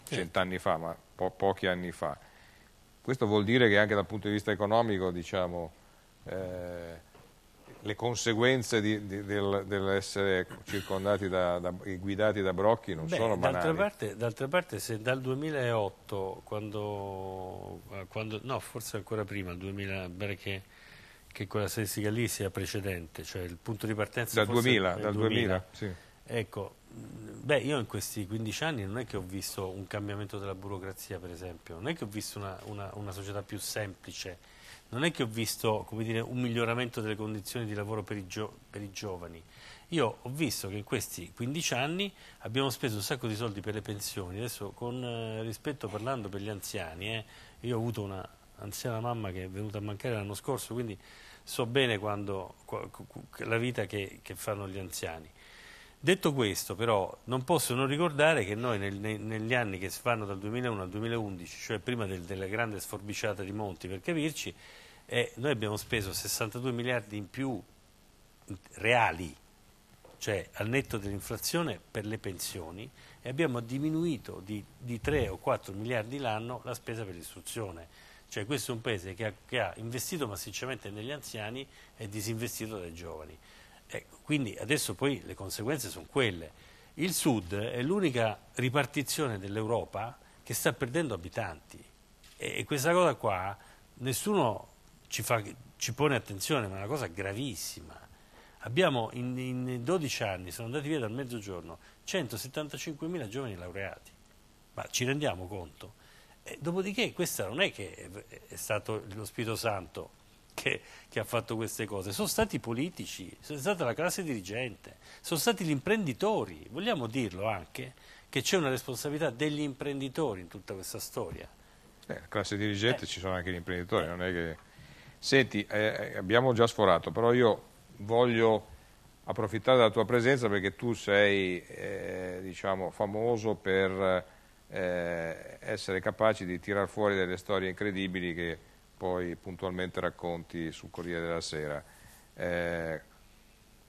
cent'anni fa, ma po pochi anni fa. Questo vuol dire che anche dal punto di vista economico, diciamo, eh, le conseguenze dell'essere del circondati da, da, e guidati da brocchi non Beh, sono banali. D'altra parte, parte, se dal 2008, quando, eh, quando, no forse ancora prima, il 2000, perché che quella statistica lì sia precedente, cioè il punto di partenza dal 2000, dal 2000, 2000 sì. ecco, beh, io in questi 15 anni non è che ho visto un cambiamento della burocrazia, per esempio, non è che ho visto una, una, una società più semplice, non è che ho visto dire, un miglioramento delle condizioni di lavoro per i, per i, giovani. Io ho visto che in questi 15 anni abbiamo speso un sacco di soldi per le pensioni. Adesso, con eh, rispetto parlando per gli anziani, eh, io ho avuto una anziana mamma che è venuta a mancare l'anno scorso, quindi so bene quando, la vita che, che fanno gli anziani. Detto questo, però, non posso non ricordare che noi nel, nel, negli anni che vanno dal 2001 al 2011, cioè prima del, della grande sforbiciata di Monti, per capirci, e noi abbiamo speso 62 miliardi in più reali, cioè al netto dell'inflazione per le pensioni e abbiamo diminuito di, di 3 o 4 miliardi l'anno la spesa per l'istruzione. Cioè questo è un paese che ha, che ha investito massicciamente negli anziani e disinvestito dai giovani. E quindi adesso poi le conseguenze sono quelle. Il Sud è l'unica ripartizione dell'Europa che sta perdendo abitanti e, e questa cosa qua nessuno ci, fa, ci pone attenzione, ma è una cosa gravissima. Abbiamo in, in 12 anni, sono andati via dal mezzogiorno, 175.000 giovani laureati. Ma ci rendiamo conto? E dopodiché questo non è che è stato lo Spirito Santo che, che, ha fatto queste cose, sono stati i politici, sono stata la classe dirigente, sono stati gli imprenditori, vogliamo dirlo anche, che c'è una responsabilità degli imprenditori in tutta questa storia. Eh, la classe dirigente eh. ci sono anche gli imprenditori, non è che Senti, eh, eh, abbiamo già sforato, però io voglio approfittare della tua presenza perché tu sei eh, diciamo, famoso per eh, essere capace di tirar fuori delle storie incredibili che poi puntualmente racconti sul Corriere della Sera. Eh,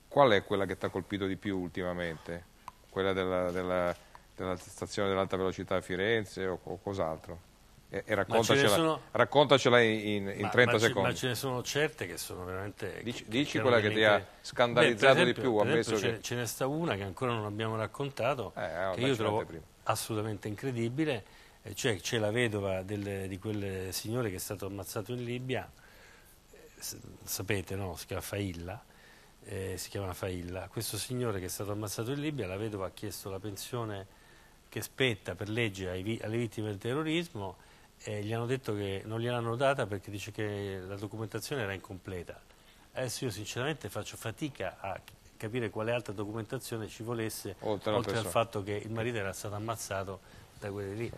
qual è quella che ti ha colpito di più ultimamente? Quella della, della, della stazione dell'alta velocità a Firenze o, o cos'altro? Eh, e, e raccontacela, sono, raccontacela, in, in ma, 30 ma secondi. Ma ce ne sono certe che sono veramente... Dici, che, dici che quella che ti ha scandalizzato beh, esempio, di più. Esempio, che... ce, ne sta una che ancora non abbiamo raccontato, eh, che io trovo prima. assolutamente incredibile, eh, cioè c'è la vedova delle, di quel signore che è stato ammazzato in Libia, eh, sapete no, si chiama Failla, eh, si chiama Failla, questo signore che è stato ammazzato in Libia, la vedova ha chiesto la pensione che spetta per legge ai, alle vittime del terrorismo e gli hanno detto che non gliel'hanno data perché dice che la documentazione era incompleta. Adesso io sinceramente faccio fatica a capire quale altra documentazione ci volesse, oltre, oltre al fatto che il marito era stato ammazzato da quelli lì.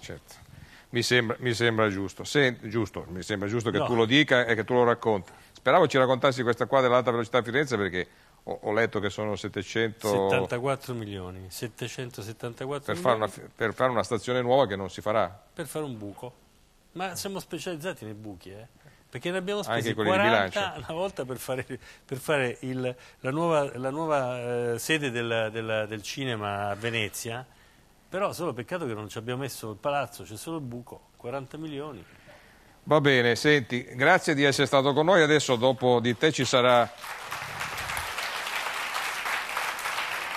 Certo. Mi sembra, mi sembra giusto. Se, giusto. mi sembra giusto che no. tu lo dica e che tu lo racconti. Speravo ci raccontassi questa qua dell'alta velocità a Firenze perché ho, letto che sono 774 milioni, 774 per, milioni. Fare una, per fare una stazione nuova che non si farà. Per fare un buco. Ma siamo specializzati nei buchi, eh? perché ne abbiamo spesi 40 una volta per fare, per fare il, la nuova, la nuova eh, sede del, del, del, cinema a Venezia, però solo peccato che non ci abbiamo messo il palazzo, c'è solo il buco, 40 milioni. Va bene, senti, grazie di essere stato con noi, adesso dopo di te ci sarà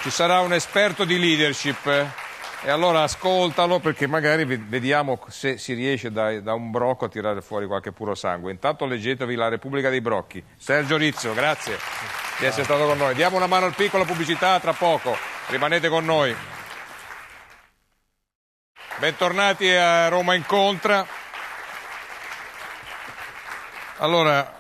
ci sarà un esperto di leadership e allora ascoltalo perché magari vediamo se si riesce da, da un brocco a tirare fuori qualche puro sangue. Intanto leggetevi La Repubblica dei Brocchi. Sergio Rizzo, grazie di essere stato con noi. Diamo una mano al piccolo pubblicità tra poco. Rimanete con noi. Bentornati a Roma Incontra. Allora,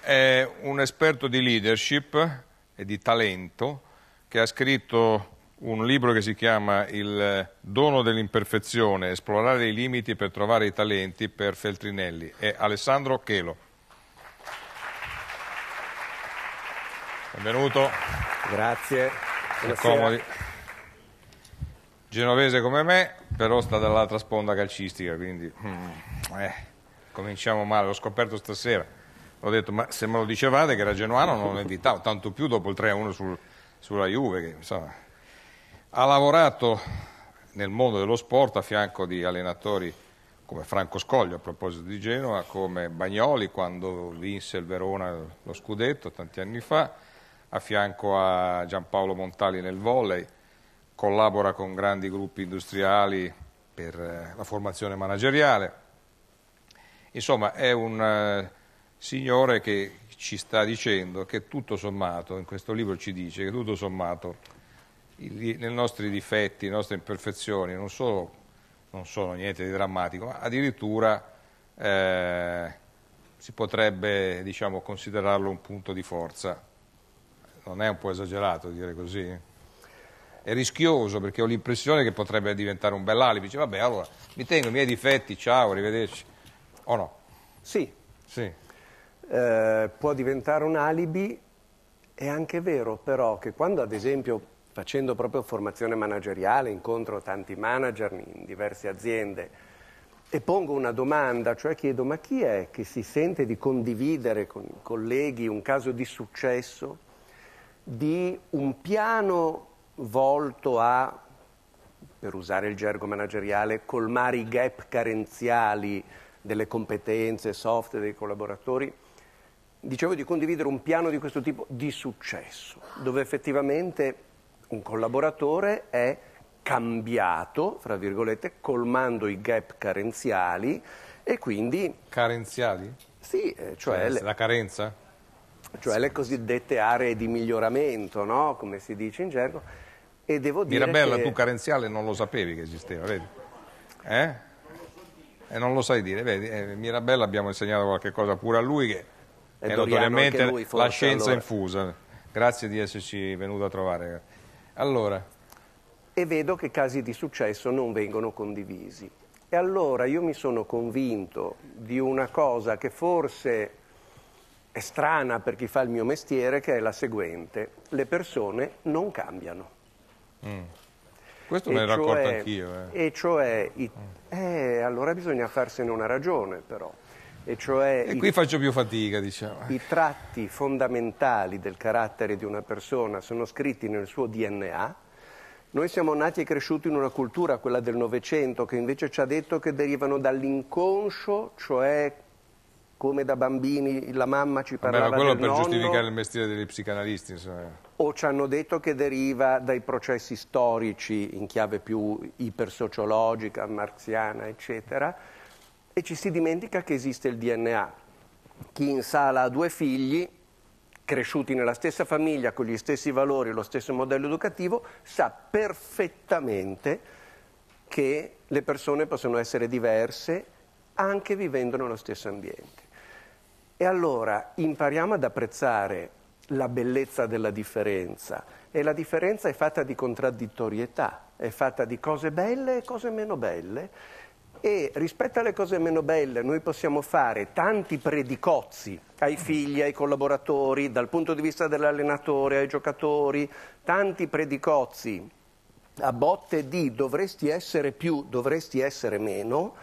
è un esperto di leadership e di talento che ha scritto un libro che si chiama Il dono dell'imperfezione, esplorare i limiti per trovare i talenti per Feltrinelli, è Alessandro Chelo. Benvenuto. Grazie. Comodi. Genovese come me, però sta dall'altra sponda calcistica, quindi mm, eh, cominciamo male, l'ho scoperto stasera. Ho detto, ma se me lo dicevate che era genuano non lo invitavo, tanto più dopo il 3-1 sul, sulla Juve, che insomma, ha lavorato nel mondo dello sport a fianco di allenatori come Franco Scoglio a proposito di Genova, come Bagnoli quando vinse il Verona lo scudetto tanti anni fa, a fianco a Giampaolo Montali nel volley, collabora con grandi gruppi industriali per eh, la formazione manageriale. Insomma, è un eh, signore che ci sta dicendo che tutto sommato, in questo libro ci dice che tutto sommato i, nostri difetti, le nostre imperfezioni non, solo, non sono niente di drammatico, ma addirittura eh, si potrebbe diciamo, considerarlo un punto di forza. Non è un po' esagerato dire così? È rischioso perché ho l'impressione che potrebbe diventare un bell'alibi. Dice, vabbè, allora mi tengo i miei difetti, ciao, arrivederci. O no? Sì. Sì. Eh, può diventare un alibi, è anche vero però che quando ad esempio facendo proprio formazione manageriale incontro tanti manager in diverse aziende e pongo una domanda, cioè chiedo ma chi è che si sente di condividere con i colleghi un caso di successo, di un piano volto a, per usare il gergo manageriale, colmare i gap carenziali delle competenze soft dei collaboratori? dicevo di condividere un piano di questo tipo di successo, dove effettivamente un collaboratore è cambiato, fra virgolette, colmando i gap carenziali e quindi... Carenziali? Sì, eh, cioè... cioè La cioè carenza? Cioè sì. le cosiddette aree di miglioramento, no? Come si dice in gergo. E devo dire Mirabella, che... tu carenziale non lo sapevi che esisteva, vedi? Eh? E non lo sai dire, vedi? Eh, Mirabella abbiamo insegnato qualche cosa pure a lui che è notoriamente lui, forse, la scienza allora. infusa. Grazie di esserci venuto a trovare. Allora. E vedo che casi di successo non vengono condivisi. E allora io mi sono convinto di una cosa che forse è strana per chi fa il mio mestiere, che è la seguente. Le persone non cambiano. Mm. Questo e me l'ho cioè, raccolto anch'io. Eh. E cioè, i, eh, allora bisogna farsene una ragione però. E, cioè e qui i, faccio più fatica, diciamo. I tratti fondamentali del carattere di una persona sono scritti nel suo DNA. Noi siamo nati e cresciuti in una cultura, quella del Novecento, che invece ci ha detto che derivano dall'inconscio, cioè come da bambini la mamma ci parlava Vabbè, ma quello per nonno, giustificare il mestiere degli psicanalisti. Insomma. O ci hanno detto che deriva dai processi storici, in chiave più ipersociologica, marziana, eccetera e ci si dimentica che esiste il DNA. Chi in sala ha due figli, cresciuti nella stessa famiglia, con gli stessi valori, lo stesso modello educativo, sa perfettamente che le persone possono essere diverse anche vivendo nello stesso ambiente. E allora impariamo ad apprezzare la bellezza della differenza e la differenza è fatta di contraddittorietà, è fatta di cose belle e cose meno belle e rispetto alle cose meno belle noi possiamo fare tanti predicozzi ai figli, ai collaboratori, dal punto di vista dell'allenatore, ai giocatori, tanti predicozzi a botte di dovresti essere più, dovresti essere meno,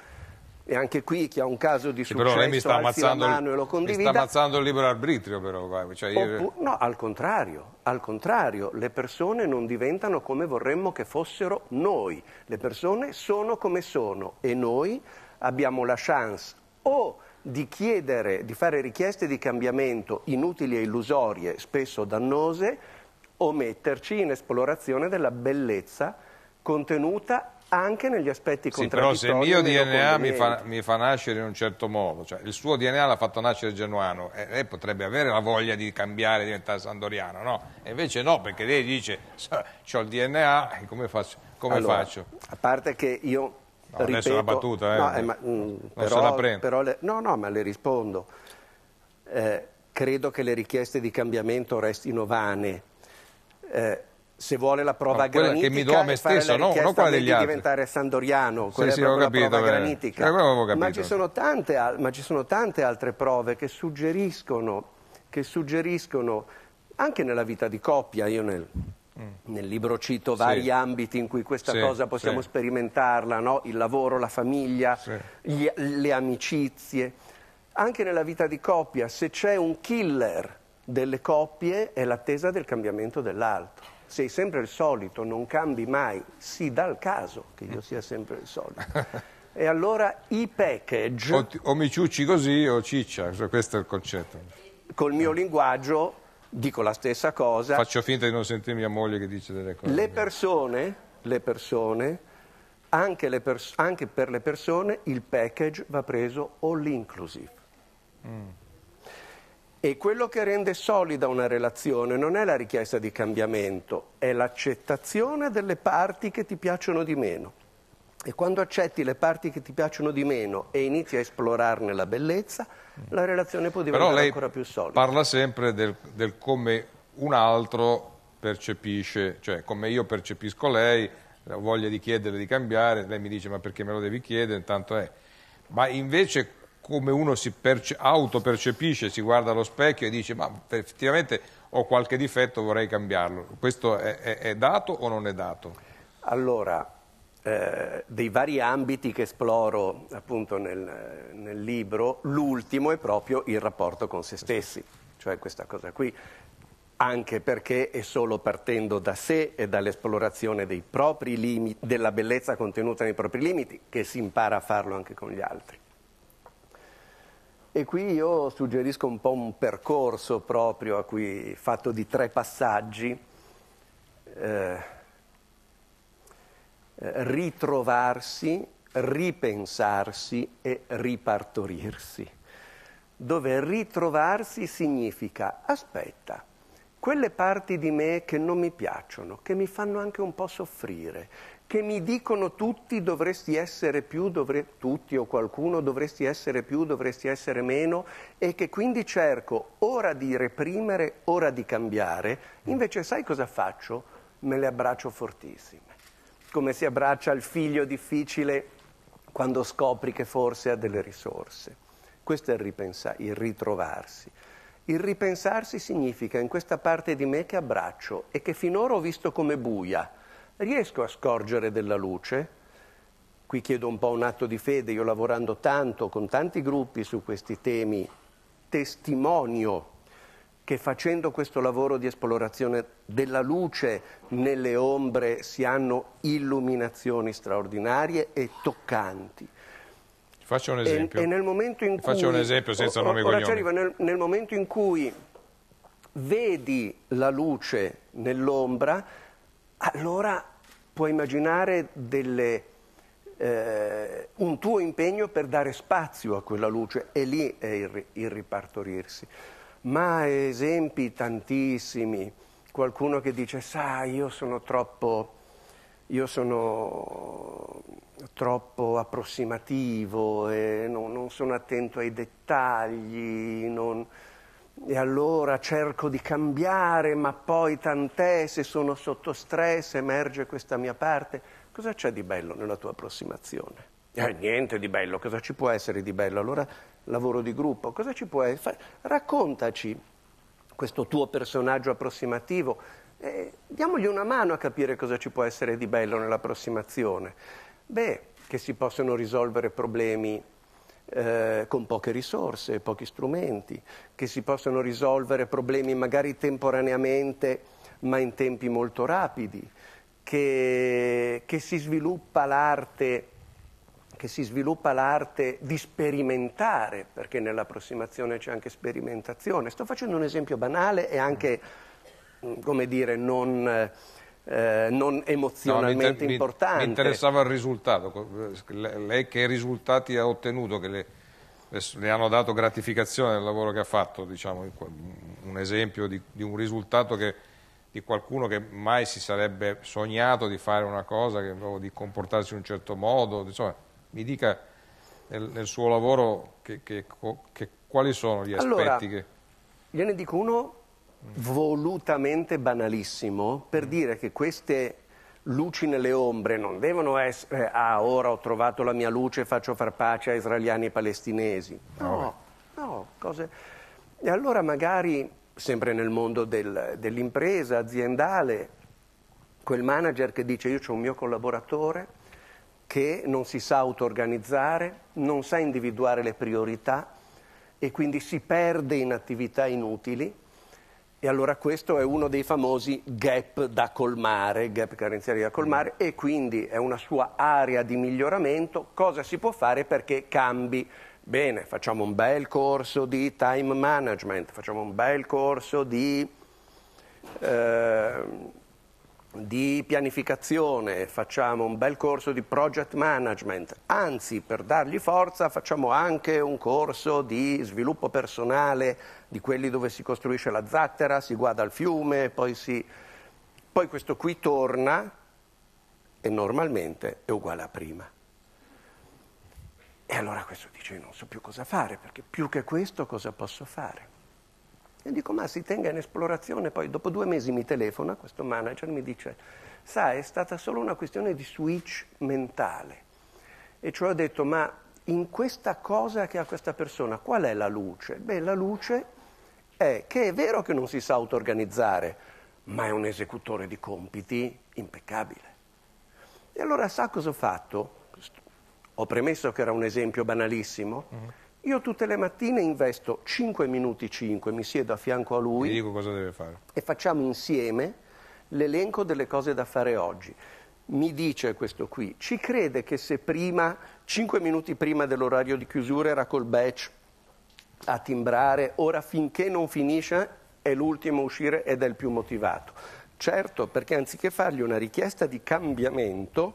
e anche qui chi ha un caso di successo però lei mi sta ammazzando, mano e lo condivida. Mi sta ammazzando il libero arbitrio però. Cioè io... no, al contrario, al contrario, le persone non diventano come vorremmo che fossero noi. Le persone sono come sono e noi abbiamo la chance o di chiedere, di fare richieste di cambiamento inutili e illusorie, spesso dannose, o metterci in esplorazione della bellezza contenuta anche negli aspetti sì, contraddittori. Però se il mio DNA mi fa, mi fa, nascere in un certo modo, cioè il suo DNA l'ha fatto nascere genuano, e lei potrebbe avere la voglia di cambiare e diventare sandoriano, no? E invece no, perché lei dice, ho il DNA, come faccio? Come allora, faccio? A parte che io... No, ripeto, adesso la battuta, eh? No, eh, ma, mh, mm, però, però le, no, no, ma le rispondo. Eh, credo che le richieste di cambiamento restino vane. Eh, se vuole la prova no, ah, granitica che mi do a me stesso, no, non quella degli di altri. diventare sandoriano, quella sì, è proprio capito, prova beh. granitica. Eh, ma, ci tante, ma ci sono tante altre prove che suggeriscono, che suggeriscono anche nella vita di coppia, io nel, mm. nel libro cito vari ambiti in cui questa sì, cosa possiamo sì. sperimentarla, no? il lavoro, la famiglia, gli, le amicizie. Anche nella vita di coppia, se c'è un killer delle coppie, è l'attesa del cambiamento dell'altro sei sempre il solito, non cambi mai, si dal caso che io sia sempre il solito. E allora i package... O, o mi ciucci così o ciccia, questo è il concetto. Col mio linguaggio dico la stessa cosa. Faccio finta di non sentire mia moglie che dice delle cose. Le persone, le persone anche, le pers anche per le persone il package va preso all inclusive. Mm. E quello che rende solida una relazione non è la richiesta di cambiamento, è l'accettazione delle parti che ti piacciono di meno. E quando accetti le parti che ti piacciono di meno e inizi a esplorarne la bellezza, la relazione può diventare ancora più solida. Parla sempre del, del come un altro percepisce, cioè come io percepisco lei, ho voglia di chiedere di cambiare, lei mi dice ma perché me lo devi chiedere, intanto è. Ma invece come uno si perce- autopercepisce, si guarda allo specchio e dice ma effettivamente ho qualche difetto, vorrei cambiarlo. Questo è, è, è dato o non è dato? Allora, eh, dei vari ambiti che esploro appunto nel, nel, libro, l'ultimo è proprio il rapporto con se stessi, cioè questa cosa qui, anche perché è solo partendo da sé e dall'esplorazione dei propri limiti, della bellezza contenuta nei propri limiti, che si impara a farlo anche con gli altri. E qui io suggerisco un po' un percorso proprio a cui, fatto di tre passaggi. Eh, ritrovarsi, ripensarsi e ripartorirsi. Dove ritrovarsi significa aspetta, quelle parti di me che non mi piacciono, che mi fanno anche un po' soffrire, che mi dicono tutti dovresti essere più, dovre, tutti o qualcuno dovresti essere più, dovresti essere meno e che quindi cerco ora di reprimere, ora di cambiare, invece sai cosa faccio? Me le abbraccio fortissime, come si abbraccia il figlio difficile quando scopri che forse ha delle risorse. Questo è il, ripensa- il ritrovarsi. Il ripensarsi significa in questa parte di me che abbraccio e che finora ho visto come buia riesco a scorgere della luce. Qui chiedo un po' un atto di fede, io lavorando tanto con tanti gruppi su questi temi, testimonio che facendo questo lavoro di esplorazione della luce nelle ombre si hanno illuminazioni straordinarie e toccanti. Faccio un esempio. E, e nel momento in Faccio un esempio senza nome ora ci arriva, nel, nel momento in cui vedi la luce nell'ombra, allora puoi immaginare delle, eh, un tuo impegno per dare spazio a quella luce e lì è il, il ripartorirsi. Ma esempi tantissimi, qualcuno che dice, sai, io sono troppo, io sono troppo approssimativo, non, non, sono attento ai dettagli, non, e allora cerco di cambiare, ma poi tant'è, se sono sotto stress emerge questa mia parte. Cosa c'è di bello nella tua approssimazione? Eh, niente di bello, cosa ci può essere di bello? Allora lavoro di gruppo, cosa ci può essere? Raccontaci questo tuo personaggio approssimativo, eh, diamogli una mano a capire cosa ci può essere di bello nell'approssimazione. Beh, che si possono risolvere problemi eh, con poche risorse, pochi strumenti, che si possono risolvere problemi magari temporaneamente ma in tempi molto rapidi, che, che si sviluppa l'arte che si sviluppa l'arte di sperimentare, perché nell'approssimazione c'è anche sperimentazione. Sto facendo un esempio banale e anche, mm, come dire, non, eh, non emozionalmente no, mi inter- importante. Mi interessava il risultato, lei che risultati ha ottenuto, che le, le hanno dato gratificazione del lavoro che ha fatto, diciamo, un esempio di, di un risultato che, di qualcuno che mai si sarebbe sognato di fare una cosa, che, di comportarsi in un certo modo, insomma, mi dica nel, nel suo lavoro che, che, quali sono gli aspetti allora, che... Gliene dico uno volutamente banalissimo per mm. dire che queste luci nelle ombre non devono essere ah ora ho trovato la mia luce faccio far pace a israeliani e palestinesi ah, no, no, cose e allora magari sempre nel mondo del, dell'impresa aziendale quel manager che dice io ho un mio collaboratore che non si sa auto-organizzare, non sa individuare le priorità e quindi si perde in attività inutili e allora questo è uno dei famosi gap da colmare, gap carenziali da colmare, mm. e quindi è una sua area di miglioramento. Cosa si può fare perché cambi? Bene, facciamo un bel corso di time management, facciamo un bel corso di... Eh, di pianificazione, facciamo un bel corso di project management, anzi per dargli forza facciamo anche un corso di sviluppo personale, di quelli dove si costruisce la zattera, si guarda il fiume, poi, si... poi questo qui torna e normalmente è uguale a prima. E allora questo dice io non so più cosa fare, perché più che questo cosa posso fare? Io dico, ma si tenga in esplorazione, poi dopo due mesi mi telefona questo manager e mi dice, sa, è stata solo una questione di switch mentale. E cioè ho detto, ma in questa cosa che ha questa persona, qual è la luce? Beh, la luce è che è vero che non si sa auto-organizzare, ma è un esecutore di compiti impeccabile. E allora sa cosa ho fatto? Ho premesso che era un esempio banalissimo. Mm-hmm io tutte le mattine investo 5 minuti 5, mi siedo a fianco a lui e facciamo insieme l'elenco delle cose da fare oggi. Mi dice questo qui, ci crede che se prima, 5 minuti prima dell'orario di chiusura era col batch a timbrare, ora finché non finisce è l'ultimo a uscire ed è il più motivato. Certo, perché anziché fargli una richiesta di cambiamento,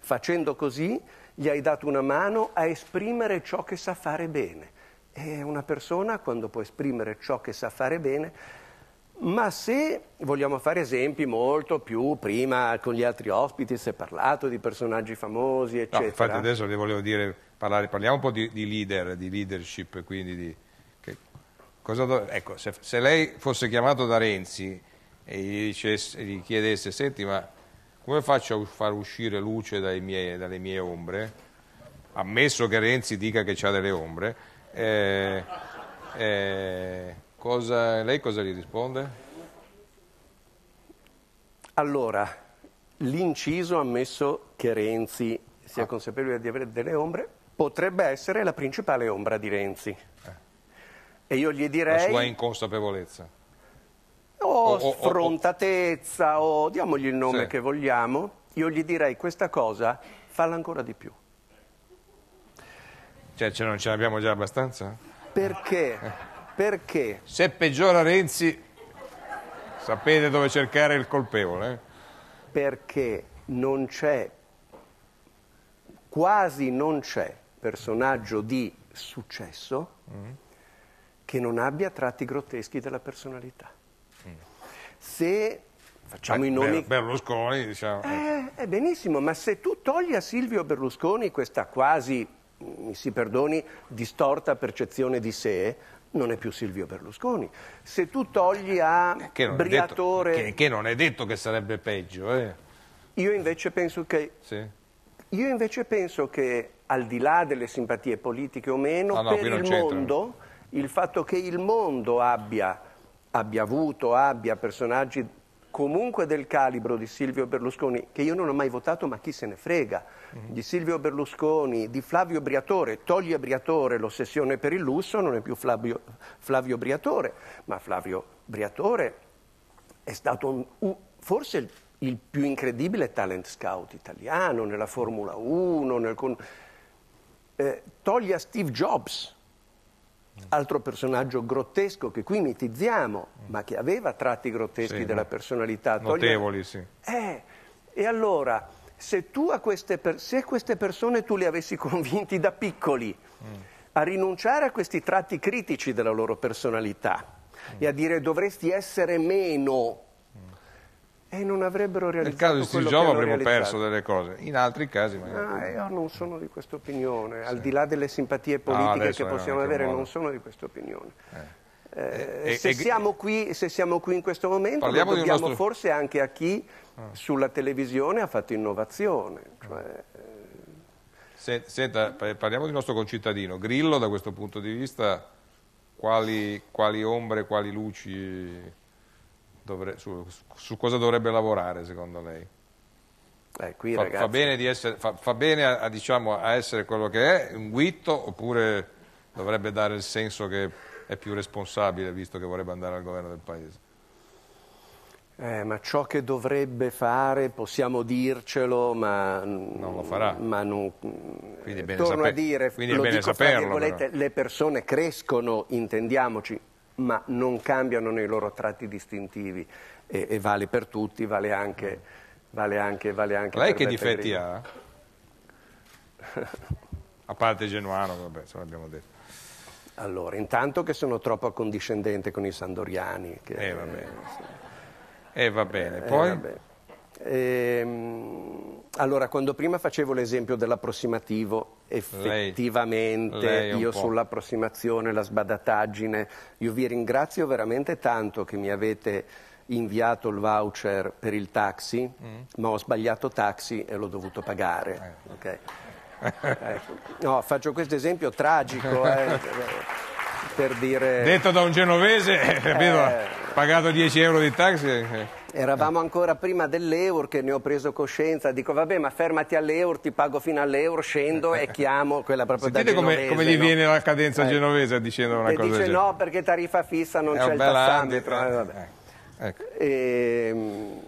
facendo così gli hai dato una mano a esprimere ciò che sa fare bene. E una persona, quando può esprimere ciò che sa fare bene, ma se vogliamo fare esempi molto più, prima con gli altri ospiti si è parlato di personaggi famosi, eccetera. No, infatti adesso le volevo dire, parlare, parliamo un po' di, di leader, di leadership, quindi di... Che, do, ecco, se, se, lei fosse chiamato da Renzi e gli, dicesse, gli chiedesse, senti ma come faccio a far uscire luce miei, dalle mie ombre, ammesso che Renzi dica che ha delle ombre, eh, eh, cosa, lei cosa gli risponde? Allora, l'inciso ammesso che Renzi sia ah. consapevole di avere delle ombre potrebbe essere la principale ombra di Renzi. Eh. E io gli direi... La sua inconsapevolezza o, o sfrontatezza o, o, diamogli il nome sì. che vogliamo, io gli direi questa cosa, falla ancora di più. Cioè, ce non ce l'abbiamo già abbastanza? Perché? Eh. Perché? Se peggiora Renzi, sapete dove cercare il colpevole. Eh? Perché non c'è, quasi non c'è, personaggio di successo mm. che non abbia tratti grotteschi della personalità se facciamo eh, i nomi... Berlusconi, diciamo. Eh, è eh, benissimo, ma se tu togli a Silvio Berlusconi questa quasi, mi si perdoni, distorta percezione di sé, non è più Silvio Berlusconi. Se tu togli a eh, che Briatore... Detto, che, che, non è detto che sarebbe peggio, eh. Io invece penso che... Sì. Io invece penso che al di là delle simpatie politiche o meno, ah, no, no, per il mondo, il fatto che il mondo abbia abbia avuto, abbia personaggi comunque del calibro di Silvio Berlusconi, che io non ho mai votato, ma chi se ne frega, mm. di Silvio Berlusconi, di Flavio Briatore, toglie Briatore l'ossessione per il lusso, non è più Flavio, Flavio Briatore, ma Flavio Briatore è stato un, un, forse il, il, più incredibile talent scout italiano nella Formula 1, nel, eh, toglie a Steve Jobs, Altro personaggio grottesco che qui mitizziamo, mm. ma che aveva tratti grotteschi sì, della personalità. Notevoli, sì. Eh, e allora, se, tu a queste, per, se queste persone tu le avessi convinti da piccoli mm. a rinunciare a questi tratti critici della loro personalità mm. e a dire dovresti essere meno, e non avrebbero realizzato Nel caso di Steve avremmo realizzato. perso delle cose, in altri casi magari... Ah, io non sono di questa opinione, al di là delle simpatie politiche no, che possiamo avere, modo. non sono di questa opinione. Eh. Eh, eh, se, siamo qui, se, siamo qui, in questo momento lo dobbiamo nostro... forse anche a chi ah. sulla televisione ha fatto innovazione. Cioè... Eh. Se, senta, parliamo di nostro concittadino. Grillo da questo punto di vista quali, quali ombre, quali luci dovre, su, su, cosa dovrebbe lavorare secondo lei? Eh, qui, fa, fa, bene, essere, fa, fa bene a, a, diciamo, a essere quello che è, un guitto, oppure dovrebbe dare il senso che è più responsabile visto che vorrebbe andare al governo del Paese? Eh, ma ciò che dovrebbe fare possiamo dircelo, ma non lo farà. Ma non, quindi è eh, bene torno saper- a dire, quindi è bene dico, saperlo, le persone crescono, intendiamoci, ma non cambiano nei loro tratti distintivi e, e vale per tutti, vale anche, vale anche, vale anche Lei che difetti ha? A parte Genuano, vabbè, se l'abbiamo detto. Allora, intanto che sono troppo accondiscendente con i sandoriani. Che, eh, va bene. Eh, sì. eh, va bene. Eh, Poi? Eh, va bene. Ehm, allora, quando prima facevo l'esempio dell'approssimativo, effettivamente lei, lei io po'. sull'approssimazione, la sbadataggine, io vi ringrazio veramente tanto che mi avete inviato il voucher per il taxi, mm. ma ho sbagliato taxi e l'ho dovuto pagare. Eh. Okay. Eh, no, faccio questo esempio tragico. Eh. Per dire... Detto da un genovese, eh, pagato 10 euro di taxi. Eh. Eravamo ancora prima dell'euro che ne ho preso coscienza, dico vabbè ma fermati all'euro, ti pago fino all'euro, scendo e chiamo quella proprio Sentite da genovese. come, come gli no? viene la cadenza eh. genovese dicendo una e cosa dice no perché tariffa fissa non c'è il tassametro. Eh, eh, vabbè. Eh, ecco. E, ehm,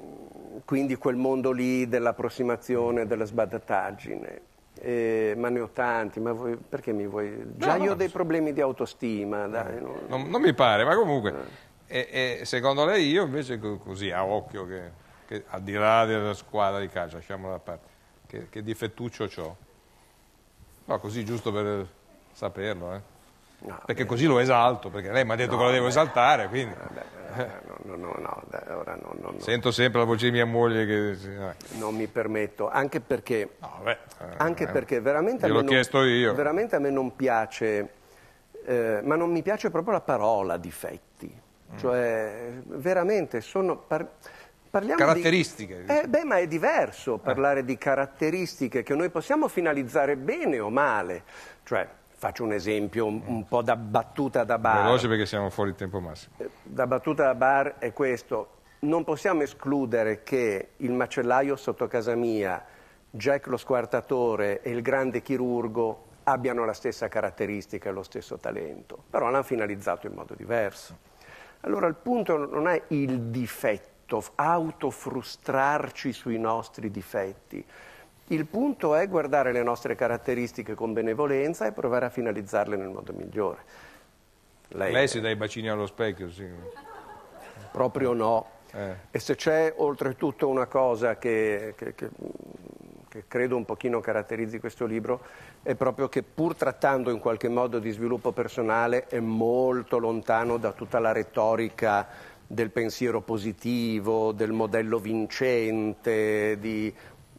quindi quel mondo lì dell'approssimazione, della sbadattaggine. Eh, ma ne ho tanti, ma voi, perché mi vuoi... Già no, io ho dei problemi di autostima, dai, eh, non... Non, non... mi pare, ma comunque... E, e, secondo lei io invece così a occhio che, che, al di là della squadra di calcio, lasciamola da parte, che, che difettuccio ho? No, così giusto per saperlo, eh? no, perché beh. così lo esalto, perché lei mi ha detto no, che lo devo beh. esaltare, quindi... No, no, no, da, ora no, no, Sento sempre la voce di mia moglie che... Eh, non mi permetto, anche perché... Beh, anche eh, perché veramente... Gliel'ho chiesto io. Veramente a me non piace, eh, ma non mi piace proprio la parola difetti Mm. Cioè, veramente sono... Par Parliamo caratteristiche. Di... Eh, beh, ma è diverso eh. parlare eh. di caratteristiche che noi possiamo finalizzare bene o male. Cioè, faccio un esempio un, un po' da battuta da bar. Veloce perché siamo fuori tempo massimo. Eh, da battuta da bar è questo. Non possiamo escludere che il macellaio sotto casa mia, Jack lo squartatore e il grande chirurgo abbiano la stessa caratteristica e lo stesso talento, però l'hanno finalizzato in modo diverso. Allora il punto non è il difetto, autofrustrarci sui nostri difetti. Il punto è guardare le nostre caratteristiche con benevolenza e provare a finalizzarle nel modo migliore. Lei, Lei si dà i bacini allo specchio, sì. Proprio no. Eh. E se c'è oltretutto una cosa che, che, che che credo un pochino caratterizzi questo libro, è proprio che pur trattando in qualche modo di sviluppo personale è molto lontano da tutta la retorica del pensiero positivo, del modello vincente, di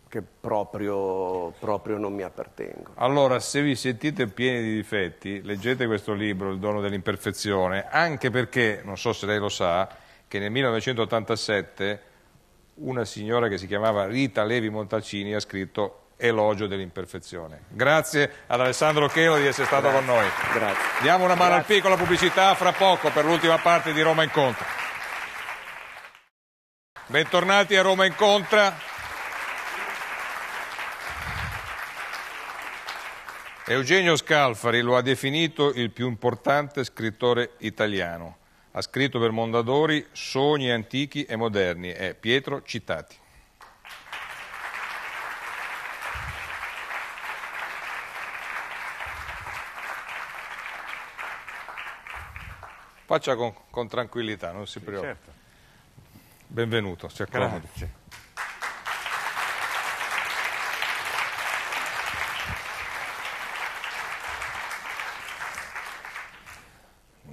che proprio, proprio, non mi appartengo. Allora, se vi sentite pieni di difetti, leggete questo libro, Il dono dell'imperfezione, anche perché, non so se lei lo sa, che nel 1987 una signora che si chiamava Rita Levi Montalcini ha scritto elogio dell'imperfezione. Grazie ad Alessandro Chelo di essere stato Grazie. con noi. Grazie. Diamo una mano Grazie. al piccolo pubblicità fra poco per l'ultima parte di Roma Incontra. Bentornati a Roma Incontra. Eugenio Scalfari lo ha definito il più importante scrittore italiano. Ha scritto per Mondadori Sogni antichi e moderni, è Pietro Citati. Faccia con, con tranquillità, non si preoccupi. certo. Benvenuto, si accomodi. Grazie.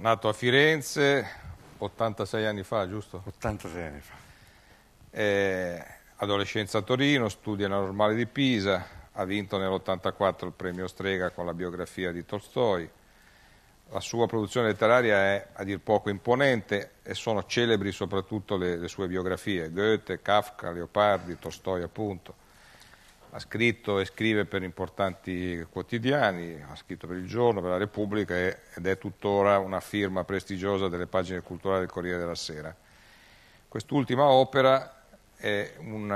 nato a Firenze 86 anni fa, giusto? 86 anni fa. Eh, adolescenza a Torino, studia nella Normale di Pisa, ha vinto nell'84 il premio Strega con la biografia di Tolstoi. La sua produzione letteraria è a dir poco imponente e sono celebri soprattutto le, le sue biografie, Goethe, Kafka, Leopardi, Tolstoi appunto ha scritto e scrive per importanti quotidiani, ha scritto per il giorno, per la Repubblica ed è tuttora una firma prestigiosa delle pagine culturali del Corriere della Sera. Quest'ultima opera è un,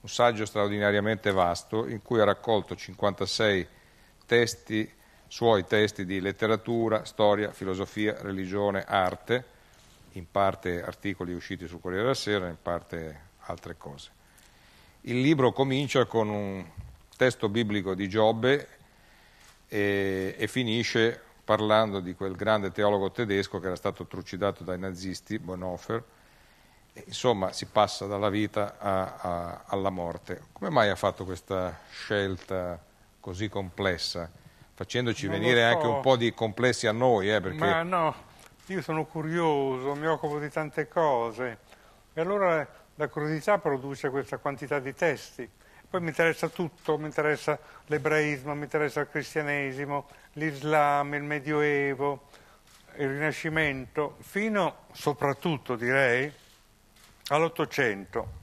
un saggio straordinariamente vasto in cui ha raccolto 56 testi, suoi testi di letteratura, storia, filosofia, religione, arte, in parte articoli usciti sul Corriere della Sera, in parte altre cose. Il libro comincia con un testo biblico di Giobbe e, e, finisce parlando di quel grande teologo tedesco che era stato trucidato dai nazisti, Bonhoeffer. Insomma, si passa dalla vita a, a, alla morte. Come mai ha fatto questa scelta così complessa? Facendoci non venire so. anche un po' di complessi a noi, eh, perché... Ma no, io sono curioso, mi occupo di tante cose. E allora la curiosità produce questa quantità di testi. Poi mi interessa tutto, mi interessa l'ebraismo, mi interessa il cristianesimo, l'Islam, il Medioevo, il Rinascimento, fino soprattutto direi all'Ottocento.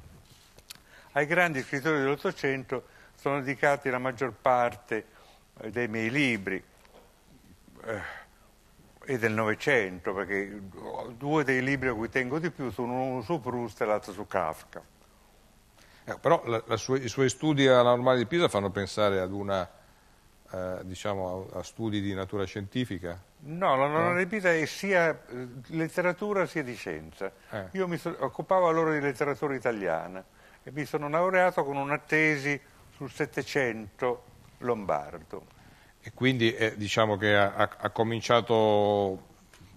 Ai grandi scrittori dell'Ottocento sono dedicati la maggior parte eh, dei miei libri. Eh, e del Novecento, perché due dei libri a cui tengo di più sono uno su Proust e l'altro su Kafka. Eh, però la, la sua, i suoi studi alla Normale di Pisa fanno pensare ad una, eh, diciamo, a, a, studi di natura scientifica? No, la Normale no? di Pisa è sia eh, letteratura sia di scienza. Eh. Io mi so, occupavo allora di letteratura italiana e mi sono laureato con una tesi sul Settecento lombardo e quindi eh, diciamo che ha, ha, cominciato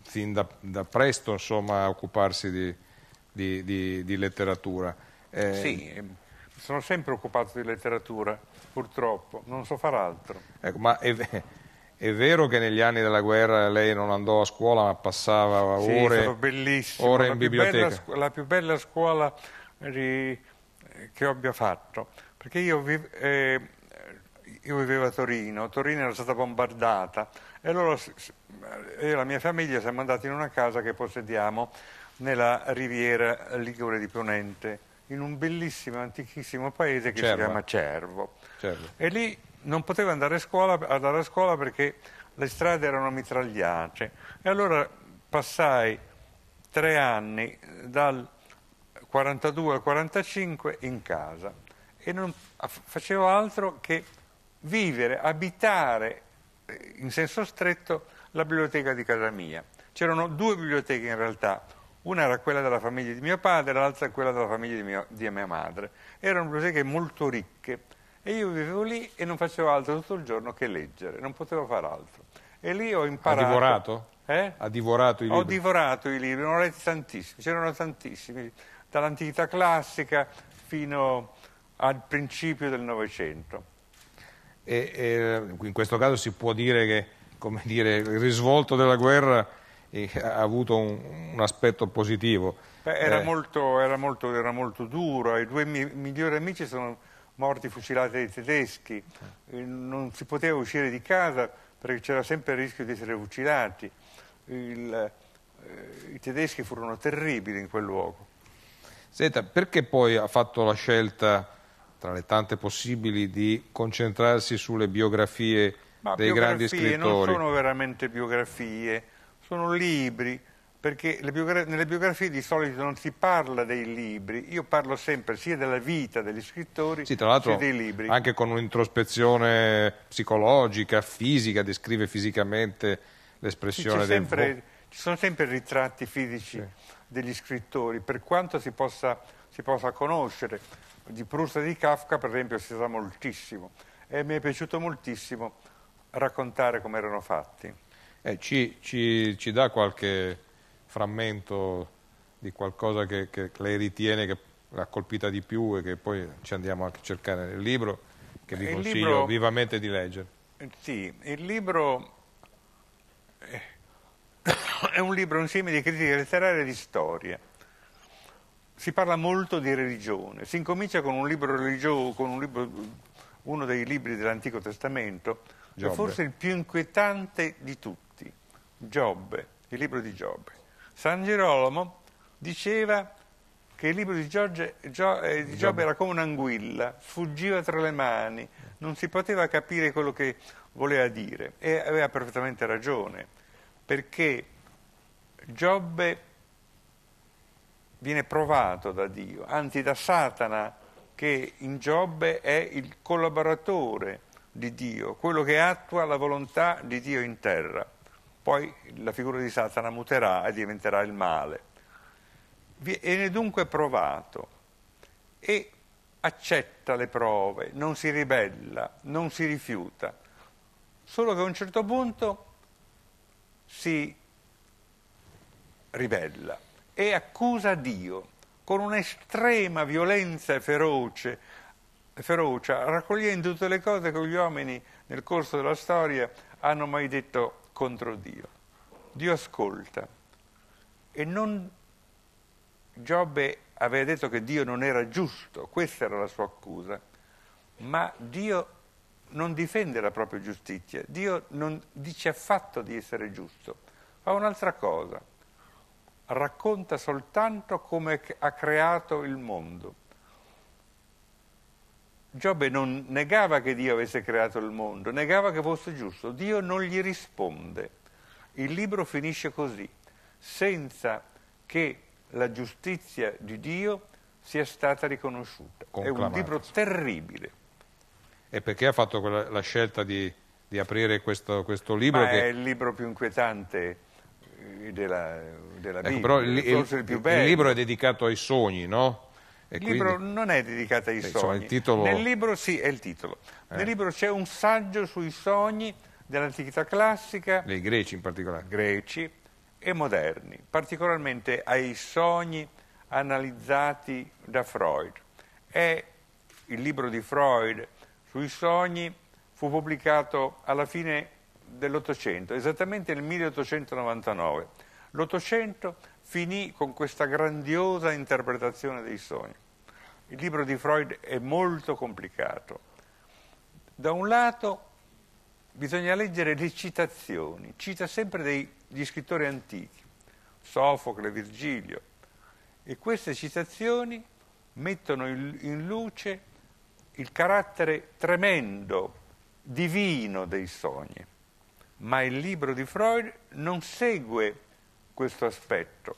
fin da, da presto insomma, a occuparsi di, di, di, di letteratura. Eh, sì, sono sempre occupato di letteratura, purtroppo, non so far altro. Ecco, ma è, è, vero che negli anni della guerra lei non andò a scuola ma passava sì, ore, ore in biblioteca? Bella, la più bella scuola eh, che abbia fatto, perché io... Vi, eh, io vivevo a Torino, Torino era stata bombardata e allora io e la mia famiglia siamo andati in una casa che possediamo nella riviera Ligure di Ponente, in un bellissimo, antichissimo paese che Cervo. si chiama Cervo. Cervo. E lì non potevo andare a scuola, andare a scuola perché le strade erano mitragliate e allora passai tre anni dal 42 al 45 in casa e non facevo altro che vivere, abitare eh, in senso stretto la biblioteca di casa mia. C'erano due biblioteche in realtà, una era quella della famiglia di mio padre, l'altra quella della famiglia di, mio, di mia madre. Erano biblioteche molto ricche e io vivevo lì e non facevo altro tutto il giorno che leggere, non potevo fare altro. E lì ho imparato... Ha divorato? Eh? Ha divorato i libri? Ho divorato i libri, ne ho letti tantissimi, c'erano tantissimi, dall'antichità classica fino al principio del Novecento e, e, in questo caso si può dire che dire, il risvolto della guerra eh, ha avuto un, un aspetto positivo. Beh, era, eh. molto, era, molto, era, molto, duro, i due mi, migliori amici sono morti fucilati dai tedeschi, eh, non si poteva uscire di casa perché c'era sempre il rischio di essere fucilati, il, eh, i tedeschi furono terribili in quel luogo. Senta, perché poi ha fatto la scelta tra le tante possibili, di concentrarsi sulle biografie Ma dei biografie grandi scrittori. Ma non sono veramente biografie, sono libri, perché biogra nelle biografie di solito non si parla dei libri, io parlo sempre sia della vita degli scrittori sì, sia dei libri. Anche con un'introspezione psicologica, fisica, descrive fisicamente l'espressione sì, del sempre, Ci sono sempre ritratti fisici sì. degli scrittori, per quanto si possa, si possa conoscere di Proust e di Kafka per esempio si sa moltissimo e mi è piaciuto moltissimo raccontare come erano fatti. Eh, ci, ci, ci, dà qualche frammento di qualcosa che, che lei ritiene che l'ha colpita di più e che poi ci andiamo a cercare nel libro che vi il consiglio libro, vivamente di leggere. Sì, il libro eh, è un libro insieme di critiche letterarie e di storia si parla molto di religione, si incomincia con un libro religioso, con un libro, uno dei libri dell'Antico Testamento, Giobbe. forse il più inquietante di tutti, Giobbe, il libro di Giobbe. San Girolamo diceva che il libro di, Giorge, Gio, eh, di Giobbe era come un'anguilla, sfuggiva tra le mani, non si poteva capire quello che voleva dire e aveva perfettamente ragione, perché Giobbe viene provato da Dio, anzi da Satana che in Giobbe è il collaboratore di Dio, quello che attua la volontà di Dio in terra. Poi la figura di Satana muterà e diventerà il male. Viene dunque provato e accetta le prove, non si ribella, non si rifiuta, solo che a un certo punto si ribella e accusa Dio con un'estrema violenza e feroce, ferocia, raccogliendo tutte le cose che gli uomini nel corso della storia hanno mai detto contro Dio. Dio ascolta e non Giobbe aveva detto che Dio non era giusto, questa era la sua accusa, ma Dio non difende la propria giustizia, Dio non dice affatto di essere giusto, fa un'altra cosa racconta soltanto come ha creato il mondo. Giobbe non negava che Dio avesse creato il mondo, negava che fosse giusto. Dio non gli risponde. Il libro finisce così, senza che la giustizia di Dio sia stata riconosciuta. Conclamata. È un libro terribile. E perché ha fatto la scelta di, di aprire questo, questo libro? Che... è il libro più inquietante eh, della, della ecco, Bibbia, però il, il, il, libro è dedicato ai sogni, no? E il quindi... libro non è dedicato ai eh, sogni. Insomma, titolo... Nel libro sì, è il titolo. Eh. Nel libro c'è un saggio sui sogni dell'antichità classica. Dei greci in particolare. Greci e moderni, particolarmente ai sogni analizzati da Freud. È il libro di Freud sui sogni fu pubblicato alla fine dell'Ottocento, esattamente nel 1899. L'Ottocento finì con questa grandiosa interpretazione dei sogni. Il libro di Freud è molto complicato. Da un lato bisogna leggere le citazioni, cita sempre degli scrittori antichi, Sofocle, Virgilio, e queste citazioni mettono in luce il carattere tremendo, divino dei sogni ma il libro di Freud non segue questo aspetto.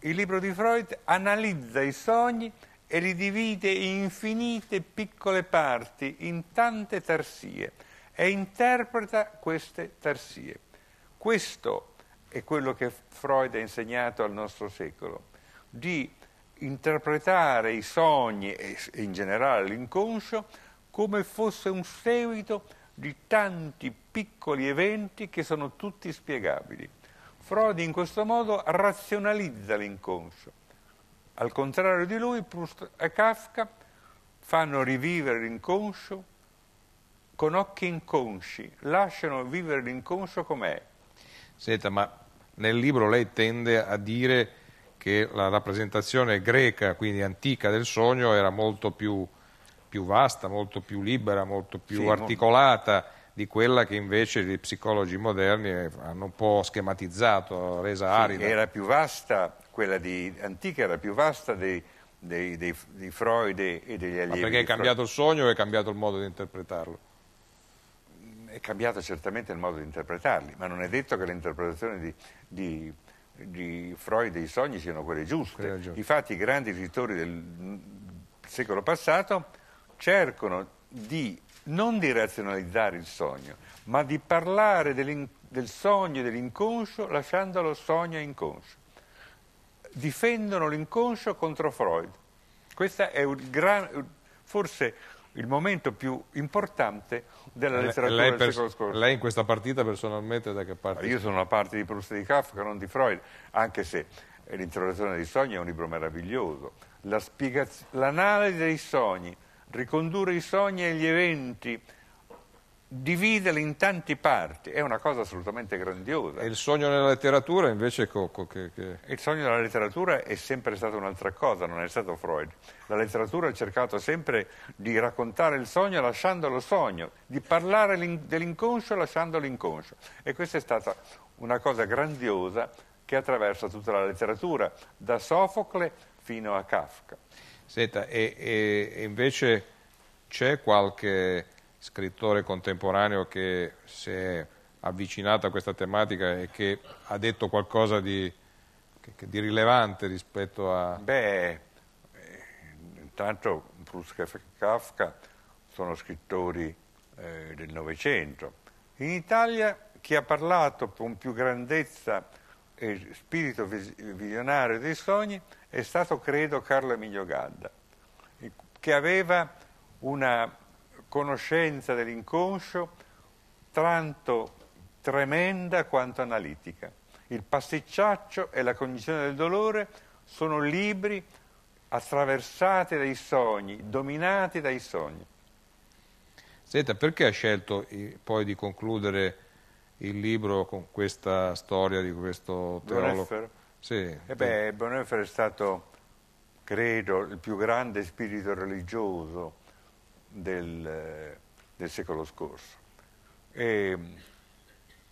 Il libro di Freud analizza i sogni e li divide in infinite piccole parti, in tante tarsie, e interpreta queste tarsie. Questo è quello che Freud ha insegnato al nostro secolo, di interpretare i sogni e in generale l'inconscio come fosse un seguito di tanti piccoli eventi che sono tutti spiegabili. Freud in questo modo razionalizza l'inconscio. Al contrario di lui, Proust e Kafka fanno rivivere l'inconscio con occhi inconsci, lasciano vivere l'inconscio com'è. Senta, ma nel libro lei tende a dire che la rappresentazione greca, quindi antica, del sogno era molto più, più vasta, molto più libera, molto più sì, articolata. Molto di quella che invece gli psicologi moderni eh, hanno un po' schematizzato, resa sì, arida. Era più vasta, quella di antica era più vasta dei, dei, dei, di Freud e degli allievi. Ma perché è cambiato Freud. il sogno o è cambiato il modo di interpretarlo? Mm, è cambiato certamente il modo di interpretarli, ma non è detto che le interpretazioni di, di di Freud dei sogni siano quelle giuste. Infatti i grandi scrittori del mm, secolo passato cercano di non di razionalizzare il sogno, ma di parlare del sogno e dell'inconscio lasciandolo sogno e inconscio. Difendono l'inconscio contro Freud. Questo è un gran, forse il momento più importante della letteratura lei, lei del secolo scorso. Lei in questa partita personalmente da che parte? Io sono la parte di Proust e di Kafka, non di Freud, anche se l'introduzione dei sogni è un libro meraviglioso. l'analisi dei sogni ricondurre i sogni e gli eventi, dividerli in tante parti, è una cosa assolutamente grandiosa. E il sogno nella letteratura invece Cocco? Che, che... Il sogno nella letteratura è sempre stato un'altra cosa, non è stato Freud. La letteratura ha cercato sempre di raccontare il sogno lasciandolo sogno, di parlare dell'inconscio lasciando l'inconscio. E questa è stata una cosa grandiosa che attraversa tutta la letteratura, da Sofocle fino a Kafka. Senta, e, e invece c'è qualche scrittore contemporaneo che si è avvicinato a questa tematica e che ha detto qualcosa di, di rilevante rispetto a... Beh, intanto Proust e Kafka sono scrittori eh, del Novecento. In Italia chi ha parlato con più grandezza e spirito visionario dei sogni è stato credo Carlo Emilio Gadda, che aveva una conoscenza dell'inconscio tanto tremenda quanto analitica. Il pasticciaccio e la cognizione del dolore sono libri attraversati dai sogni, dominati dai sogni. Senta, perché ha scelto poi di concludere il libro con questa storia di questo teologo? Sì. E beh, Bonhoeffer è stato, credo, il più grande spirito religioso del, del secolo scorso. E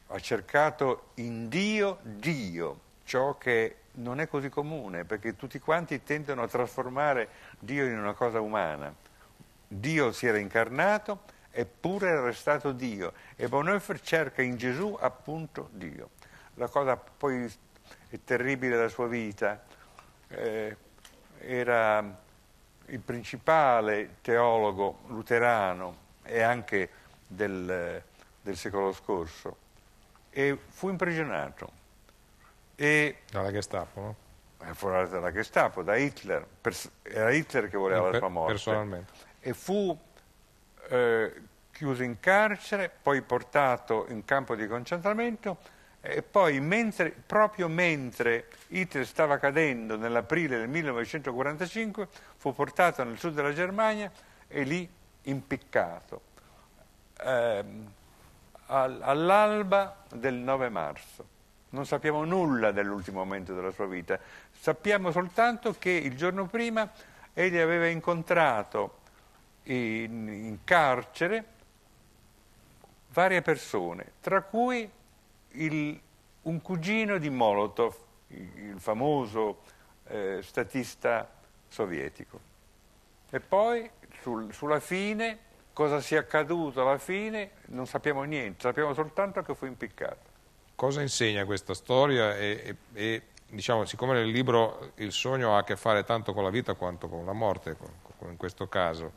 ha cercato in Dio, Dio, ciò che non è così comune, perché tutti quanti tendono a trasformare Dio in una cosa umana. Dio si era incarnato, eppure era restato Dio. E Bonhoeffer cerca in Gesù appunto Dio. La cosa poi e terribile la sua vita, eh, era il principale teologo luterano e anche del, del secolo scorso e fu imprigionato. E dalla Gestapo, no? Eh, dalla Gestapo, da Hitler, era Hitler che voleva per, la sua morte. Personalmente. E fu eh, chiuso in carcere, poi portato in campo di concentramento e poi, mentre, proprio mentre Hitler stava cadendo nell'aprile del 1945, fu portato nel sud della Germania e lì impiccato. Eh, all'alba del 9 marzo. Non sappiamo nulla dell'ultimo momento della sua vita, sappiamo soltanto che il giorno prima egli aveva incontrato in, in carcere varie persone, tra cui il, un cugino di Molotov, il famoso eh, statista sovietico. E poi sul, sulla fine, cosa sia accaduto alla fine, non sappiamo niente, sappiamo soltanto che fu impiccato. Cosa insegna questa storia e, e, e diciamo, siccome nel libro il sogno ha a che fare tanto con la vita quanto con la morte, con, con, in questo caso,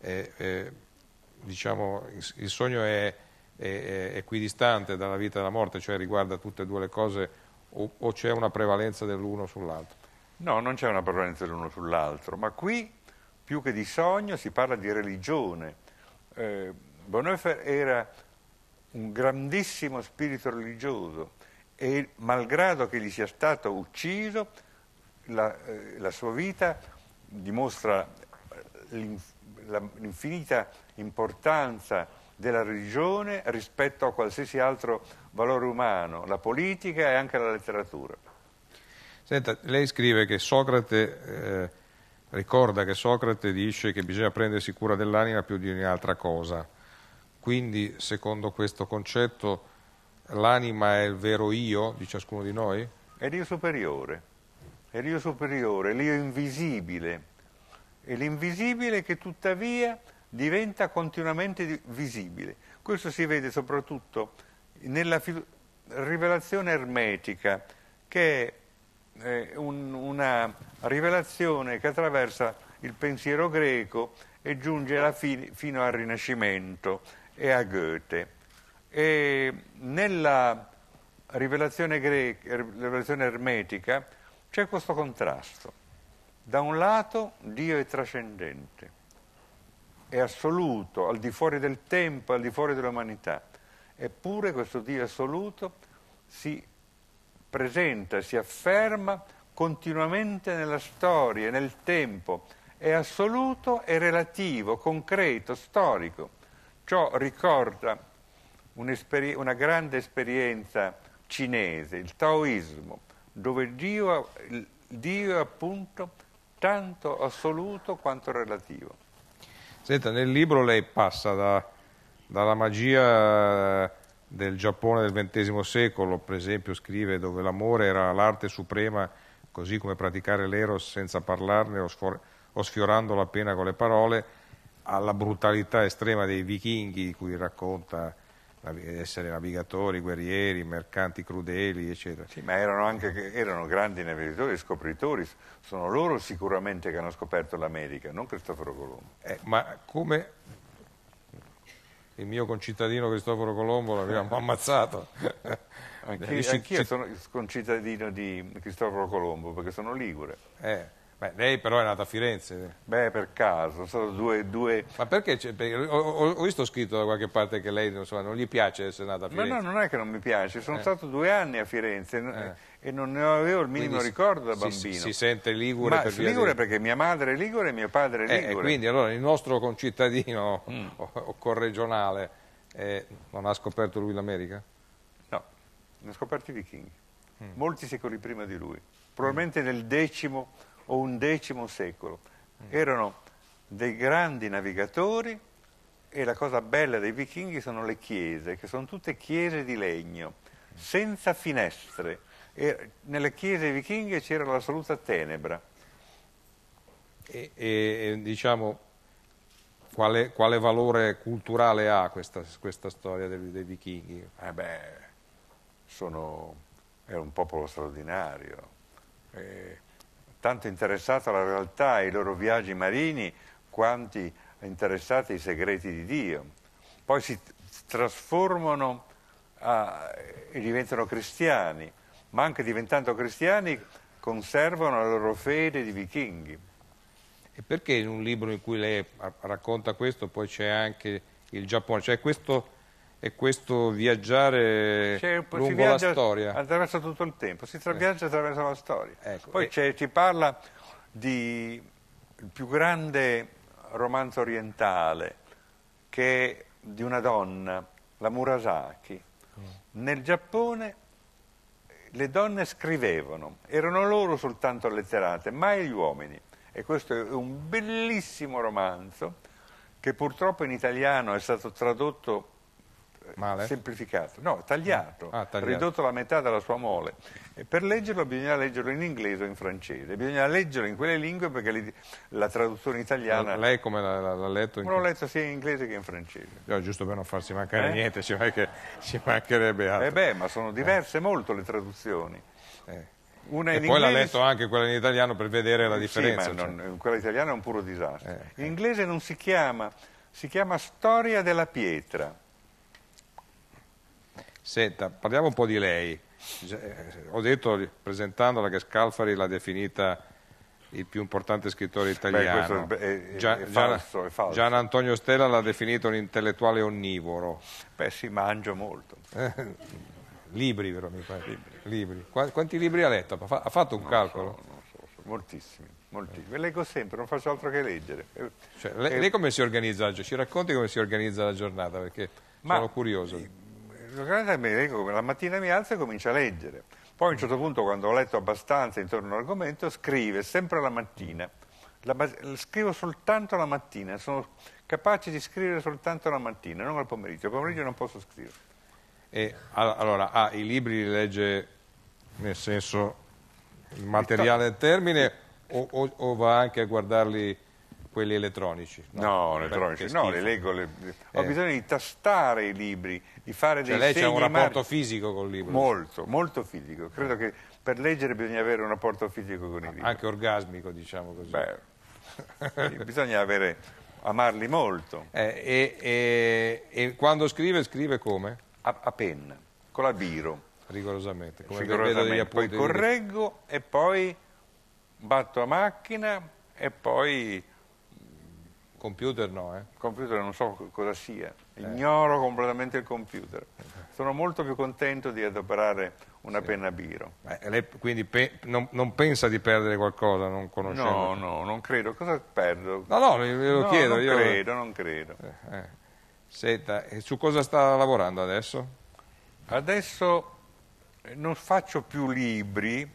eh, eh, diciamo, il, il, sogno è equidistante dalla vita e dalla morte, cioè riguarda tutte e due le cose, o, o c'è una prevalenza dell'uno sull'altro? No, non c'è una prevalenza dell'uno sull'altro, ma qui più che di sogno si parla di religione. Eh, Bonhoeffer era un grandissimo spirito religioso e malgrado che gli sia stato ucciso, la, eh, la sua vita dimostra l'infinita importanza della religione rispetto a qualsiasi altro valore umano, la politica e anche la letteratura. Senta, lei scrive che Socrate, eh, ricorda che Socrate dice che bisogna prendersi cura dell'anima più di ogni altra cosa, quindi secondo questo concetto l'anima è il vero io di ciascuno di noi? È l'io superiore, è l'io superiore, l'io invisibile, è l'invisibile che tuttavia diventa continuamente visibile. Questo si vede soprattutto nella rivelazione ermetica, che è un, una rivelazione che attraversa il pensiero greco e giunge alla fine, fino al Rinascimento e a Goethe. E nella rivelazione, greca, er-, rivelazione ermetica c'è questo contrasto. Da un lato Dio è trascendente, è assoluto, al di fuori del tempo, al di fuori dell'umanità. Eppure questo Dio assoluto si presenta, si afferma continuamente nella storia, nel tempo. È assoluto e relativo, concreto, storico. Ciò ricorda una grande esperienza cinese, il taoismo, dove Dio, Dio è appunto tanto assoluto quanto relativo. Senta, nel libro lei passa da, dalla magia eh, del Giappone del XX secolo, per esempio scrive dove l'amore era l'arte suprema, così come praticare l'eros senza parlarne o, sfor- o sfiorandola appena con le parole, alla brutalità estrema dei vichinghi, di cui racconta essere navigatori, guerrieri, mercanti crudeli, eccetera. Sì, ma erano anche erano grandi navigatori, scopritori, sono loro sicuramente che hanno scoperto l'America, non Cristoforo Colombo. Eh, ma come il mio concittadino Cristoforo Colombo l'avevamo ammazzato. Anch'io, anch'io sono concittadino di Cristoforo Colombo perché sono ligure. Eh Beh, lei però è nata a Firenze. Beh, per caso, sono due... due... Ma perché? Ho, ho, visto scritto da qualche parte che lei non, non, gli piace essere nata a Firenze. Ma no, non è che non mi piace, sono eh. stato due anni a Firenze eh. e non ne avevo il minimo quindi ricordo da bambino. Si, si, sente ligure Ma per ligure di... perché mia madre è ligure e mio padre è eh, ligure. Eh, quindi allora il nostro concittadino mm. o, o, corregionale eh, non ha scoperto lui l'America? No, ne ha scoperti i vichinghi, mm. molti secoli prima di lui, mm. probabilmente mm. nel decimo o undicesimo secolo. Erano dei grandi navigatori e la cosa bella dei vichinghi sono le chiese, che sono tutte chiese di legno, senza finestre. E nelle chiese vichinghe c'era l'assoluta tenebra. E, e diciamo, quale, quale, valore culturale ha questa, questa storia dei, dei vichinghi? Eh beh, sono, era un popolo straordinario. Eh, tanto interessato alla realtà e ai loro viaggi marini quanti interessati ai segreti di Dio. Poi si trasformano a, e diventano cristiani, ma anche diventando cristiani conservano la loro fede di vichinghi. E perché in un libro in cui lei racconta questo poi c'è anche il Giappone? Cioè questo e questo viaggiare lungo la storia. attraverso tutto il tempo, si traviaggia eh. attraverso la storia. Ecco. Poi ci parla di il più grande romanzo orientale che è di una donna, la Murasaki. Mm. Nel Giappone eh, le donne scrivevano, erano loro soltanto letterate, mai gli uomini. E questo è un bellissimo romanzo che purtroppo in italiano è stato tradotto Male. semplificato, no, tagliato, ah, ah, tagliato, ridotto alla metà della sua mole. E per leggerlo bisogna leggerlo in inglese o in francese, bisogna leggerlo in quelle lingue perché li, la traduzione italiana... Lei come l'ha, letto? In... L'ho letto sia in inglese che in francese. No, giusto per non farsi mancare eh? niente, ci, manca, ci, mancherebbe altro. Eh beh, ma sono eh. diverse eh. molto le traduzioni. Eh. Una e poi inglese... l'ha letto anche quella in italiano per vedere la differenza. Sì, cioè. non, quella italiana è un puro disastro. Eh, in eh. inglese non si chiama, si chiama storia della pietra. Senta, parliamo un po' di lei. Eh, ho detto presentandola che Scalfari l'ha definita il più importante scrittore italiano. Beh, è, è, Gian, è falso, falso. Gian, Antonio Stella l'ha definito un intellettuale onnivoro. Beh, si mangia molto. Eh, libri, vero amico? Libri. libri. Quanti libri ha letto? Ha fatto un non calcolo? So, non so, so. moltissimi. moltissimi. Leggo sempre, non faccio altro che leggere. Eh, cioè, lei, lei, come si organizza? Ci racconti come si organizza la giornata? Perché Ma sono curioso mi vengo, la mattina mi alzo e comincio a leggere. Poi a un certo punto, quando ho letto abbastanza intorno all'argomento, scrive sempre la mattina. La, scrivo soltanto la mattina, sono capace di scrivere soltanto la mattina, non al pomeriggio. Al pomeriggio non posso scrivere. E, allora, ah, i libri li legge nel senso il materiale del termine o, o, o, va anche a guardarli quelli elettronici? No, no elettronici, no, le leggo, le, ho eh. bisogno di tastare i libri, di fare cioè dei lei segni... lei c'è un rapporto mar... fisico col libro? Molto, molto fisico. Credo che per leggere bisogna avere un rapporto fisico con i libri. Anche orgasmico, diciamo così. Beh, bisogna avere, amarli molto. Eh, e, e, e, quando scrive, scrive come? A, a penna, con la biro. Rigorosamente. Come Rigorosamente. Poi correggo e poi batto a macchina e poi... Computer no, eh? Computer non so cosa sia. Eh. ignoro completamente il computer. Sono molto più contento di adoperare una sì. penna biro. Beh, lei quindi pe non, non, pensa di perdere qualcosa, non conoscendo? No, no, non credo. Cosa perdo? No, no, glielo no, chiedo. Non io... credo, non credo. Eh, eh. Senta, su cosa sta lavorando adesso? Adesso eh, non faccio più libri,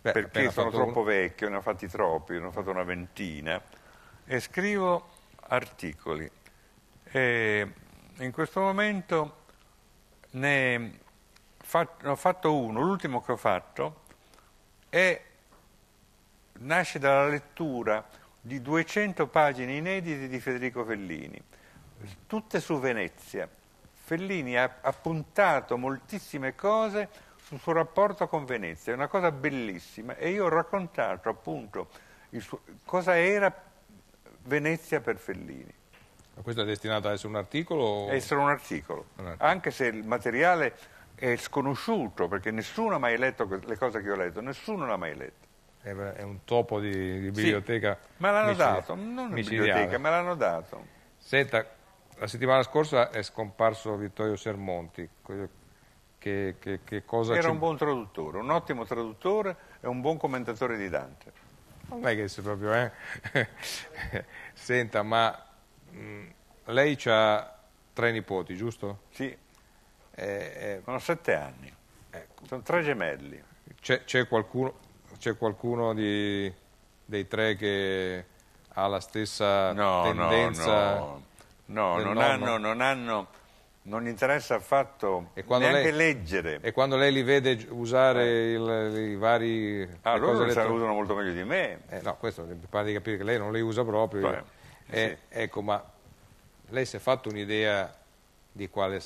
Beh, perché sono troppo uno. vecchio, ne ho fatti troppi, ne ho fatto una ventina, e scrivo articoli. E in questo momento ne ho fatto uno, l'ultimo che ho fatto, e nasce dalla lettura di 200 pagine inedite di Federico Fellini, tutte su Venezia. Fellini ha, ha puntato moltissime cose sul suo rapporto con Venezia, è una cosa bellissima e io ho raccontato appunto suo, cosa era Venezia per Fellini questo è destinato ad essere un articolo? O... Essere un articolo. un articolo, anche se il materiale è sconosciuto, perché nessuno ha mai letto le cose che ho letto, nessuno l'ha mai letto. Eh, è un topo di, di biblioteca. Sì, ma l'hanno dato, non micidiale. biblioteca, ma l'hanno dato. Senta, la settimana scorsa è scomparso Vittorio Sermonti. Che, che, che cosa Era un buon traduttore, un ottimo traduttore e un buon commentatore di Dante. Non è che se proprio, eh? Senta, ma Mm, lei ha tre nipoti, giusto? Sì, eh, eh, sono sette anni, ecco. sono tre gemelli. C'è qualcuno, qualcuno di, dei tre che ha la stessa no, tendenza? No, no, no non, hanno, non hanno, non interessa affatto neanche lei, leggere. E quando lei li vede usare eh. il, i vari... Ah, loro se la usano molto meglio di me. Eh, no, questo mi pare di capire che lei non li usa proprio. Beh. Eh, sì. Ecco, ma lei si è fatto un'idea di quale,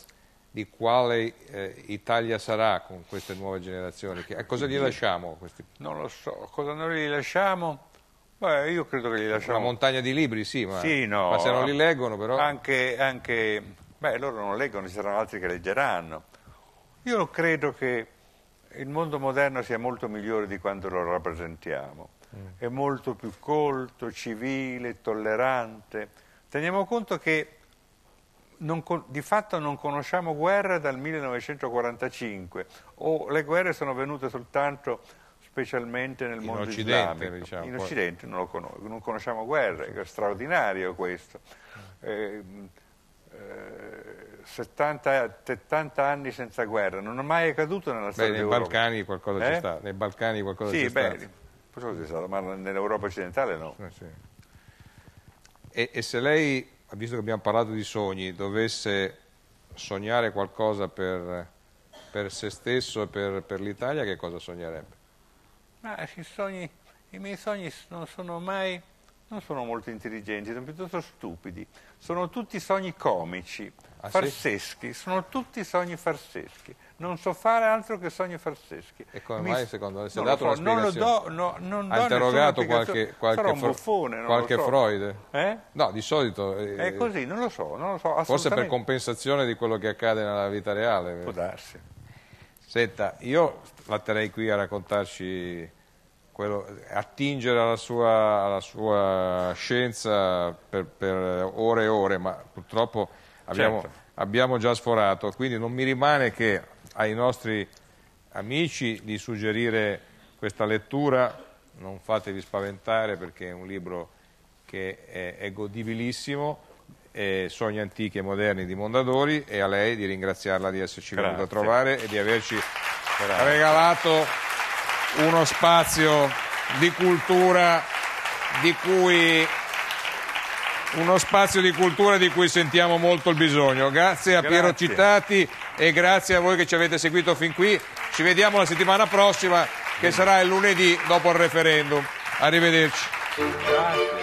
di quale eh, Italia sarà con queste nuove generazioni? Che, cosa gli lasciamo? Questi... Non lo so, cosa noi gli lasciamo? Beh, io credo che gli lasciamo... Una montagna di libri, sì, ma, sì, no, ma se non li leggono però... Anche, anche... Beh, loro non leggono, ci saranno altri che leggeranno. Io credo che il mondo moderno sia molto migliore di quanto lo rappresentiamo Mm. è molto più colto, civile, tollerante. Teniamo conto che non, di fatto non conosciamo guerre dal 1945 o le guerre sono venute soltanto specialmente nel in mondo Occidente, diciamo, in Occidente non, conos non conosciamo guerre, è straordinario questo. Mm. Ehm, eh, eh, 70, 70, anni senza guerra, non è mai accaduto nella storia beh, nei Balcani qualcosa eh? sta, nei Balcani qualcosa sì, c'è stato. Forse lo stato, ma nell'Europa occidentale no. Eh sì. e, e, se lei, visto che abbiamo parlato di sogni, dovesse sognare qualcosa per, per se stesso e per, per l'Italia, che cosa sognerebbe? Ma i, sogni, i miei sogni non sono mai, non sono molto intelligenti, sono piuttosto stupidi. Sono tutti sogni comici, ah, farseschi, sì? sono tutti sogni farseschi non so fare altro che sogni farseschi. E come Mi... mai secondo lei? Si è dato so, una non do, no, non ha interrogato qualche, qualche, un buffone, qualche so. Freud? Eh? No, di solito... Eh, è così, non lo so, non lo so Forse per compensazione di quello che accade nella vita reale. Eh. Può darsi. Senta, io la qui a raccontarci, quello, attingere alla sua, alla sua scienza per, per, ore e ore, ma purtroppo abbiamo, certo. abbiamo già sforato, quindi non mi rimane che ai nostri amici di suggerire questa lettura, non fatevi spaventare perché è un libro che è, è godibilissimo, eh, Sogni antichi e moderni di Mondadori e a lei di ringraziarla di esserci Grazie. venuta a trovare e di averci Grazie. regalato uno spazio di cultura di cui uno spazio di cultura di cui sentiamo molto il bisogno. Grazie a grazie. Piero Citati e grazie a voi che ci avete seguito fin qui. Ci vediamo la settimana prossima che sarà il lunedì dopo il referendum. Arrivederci. Grazie.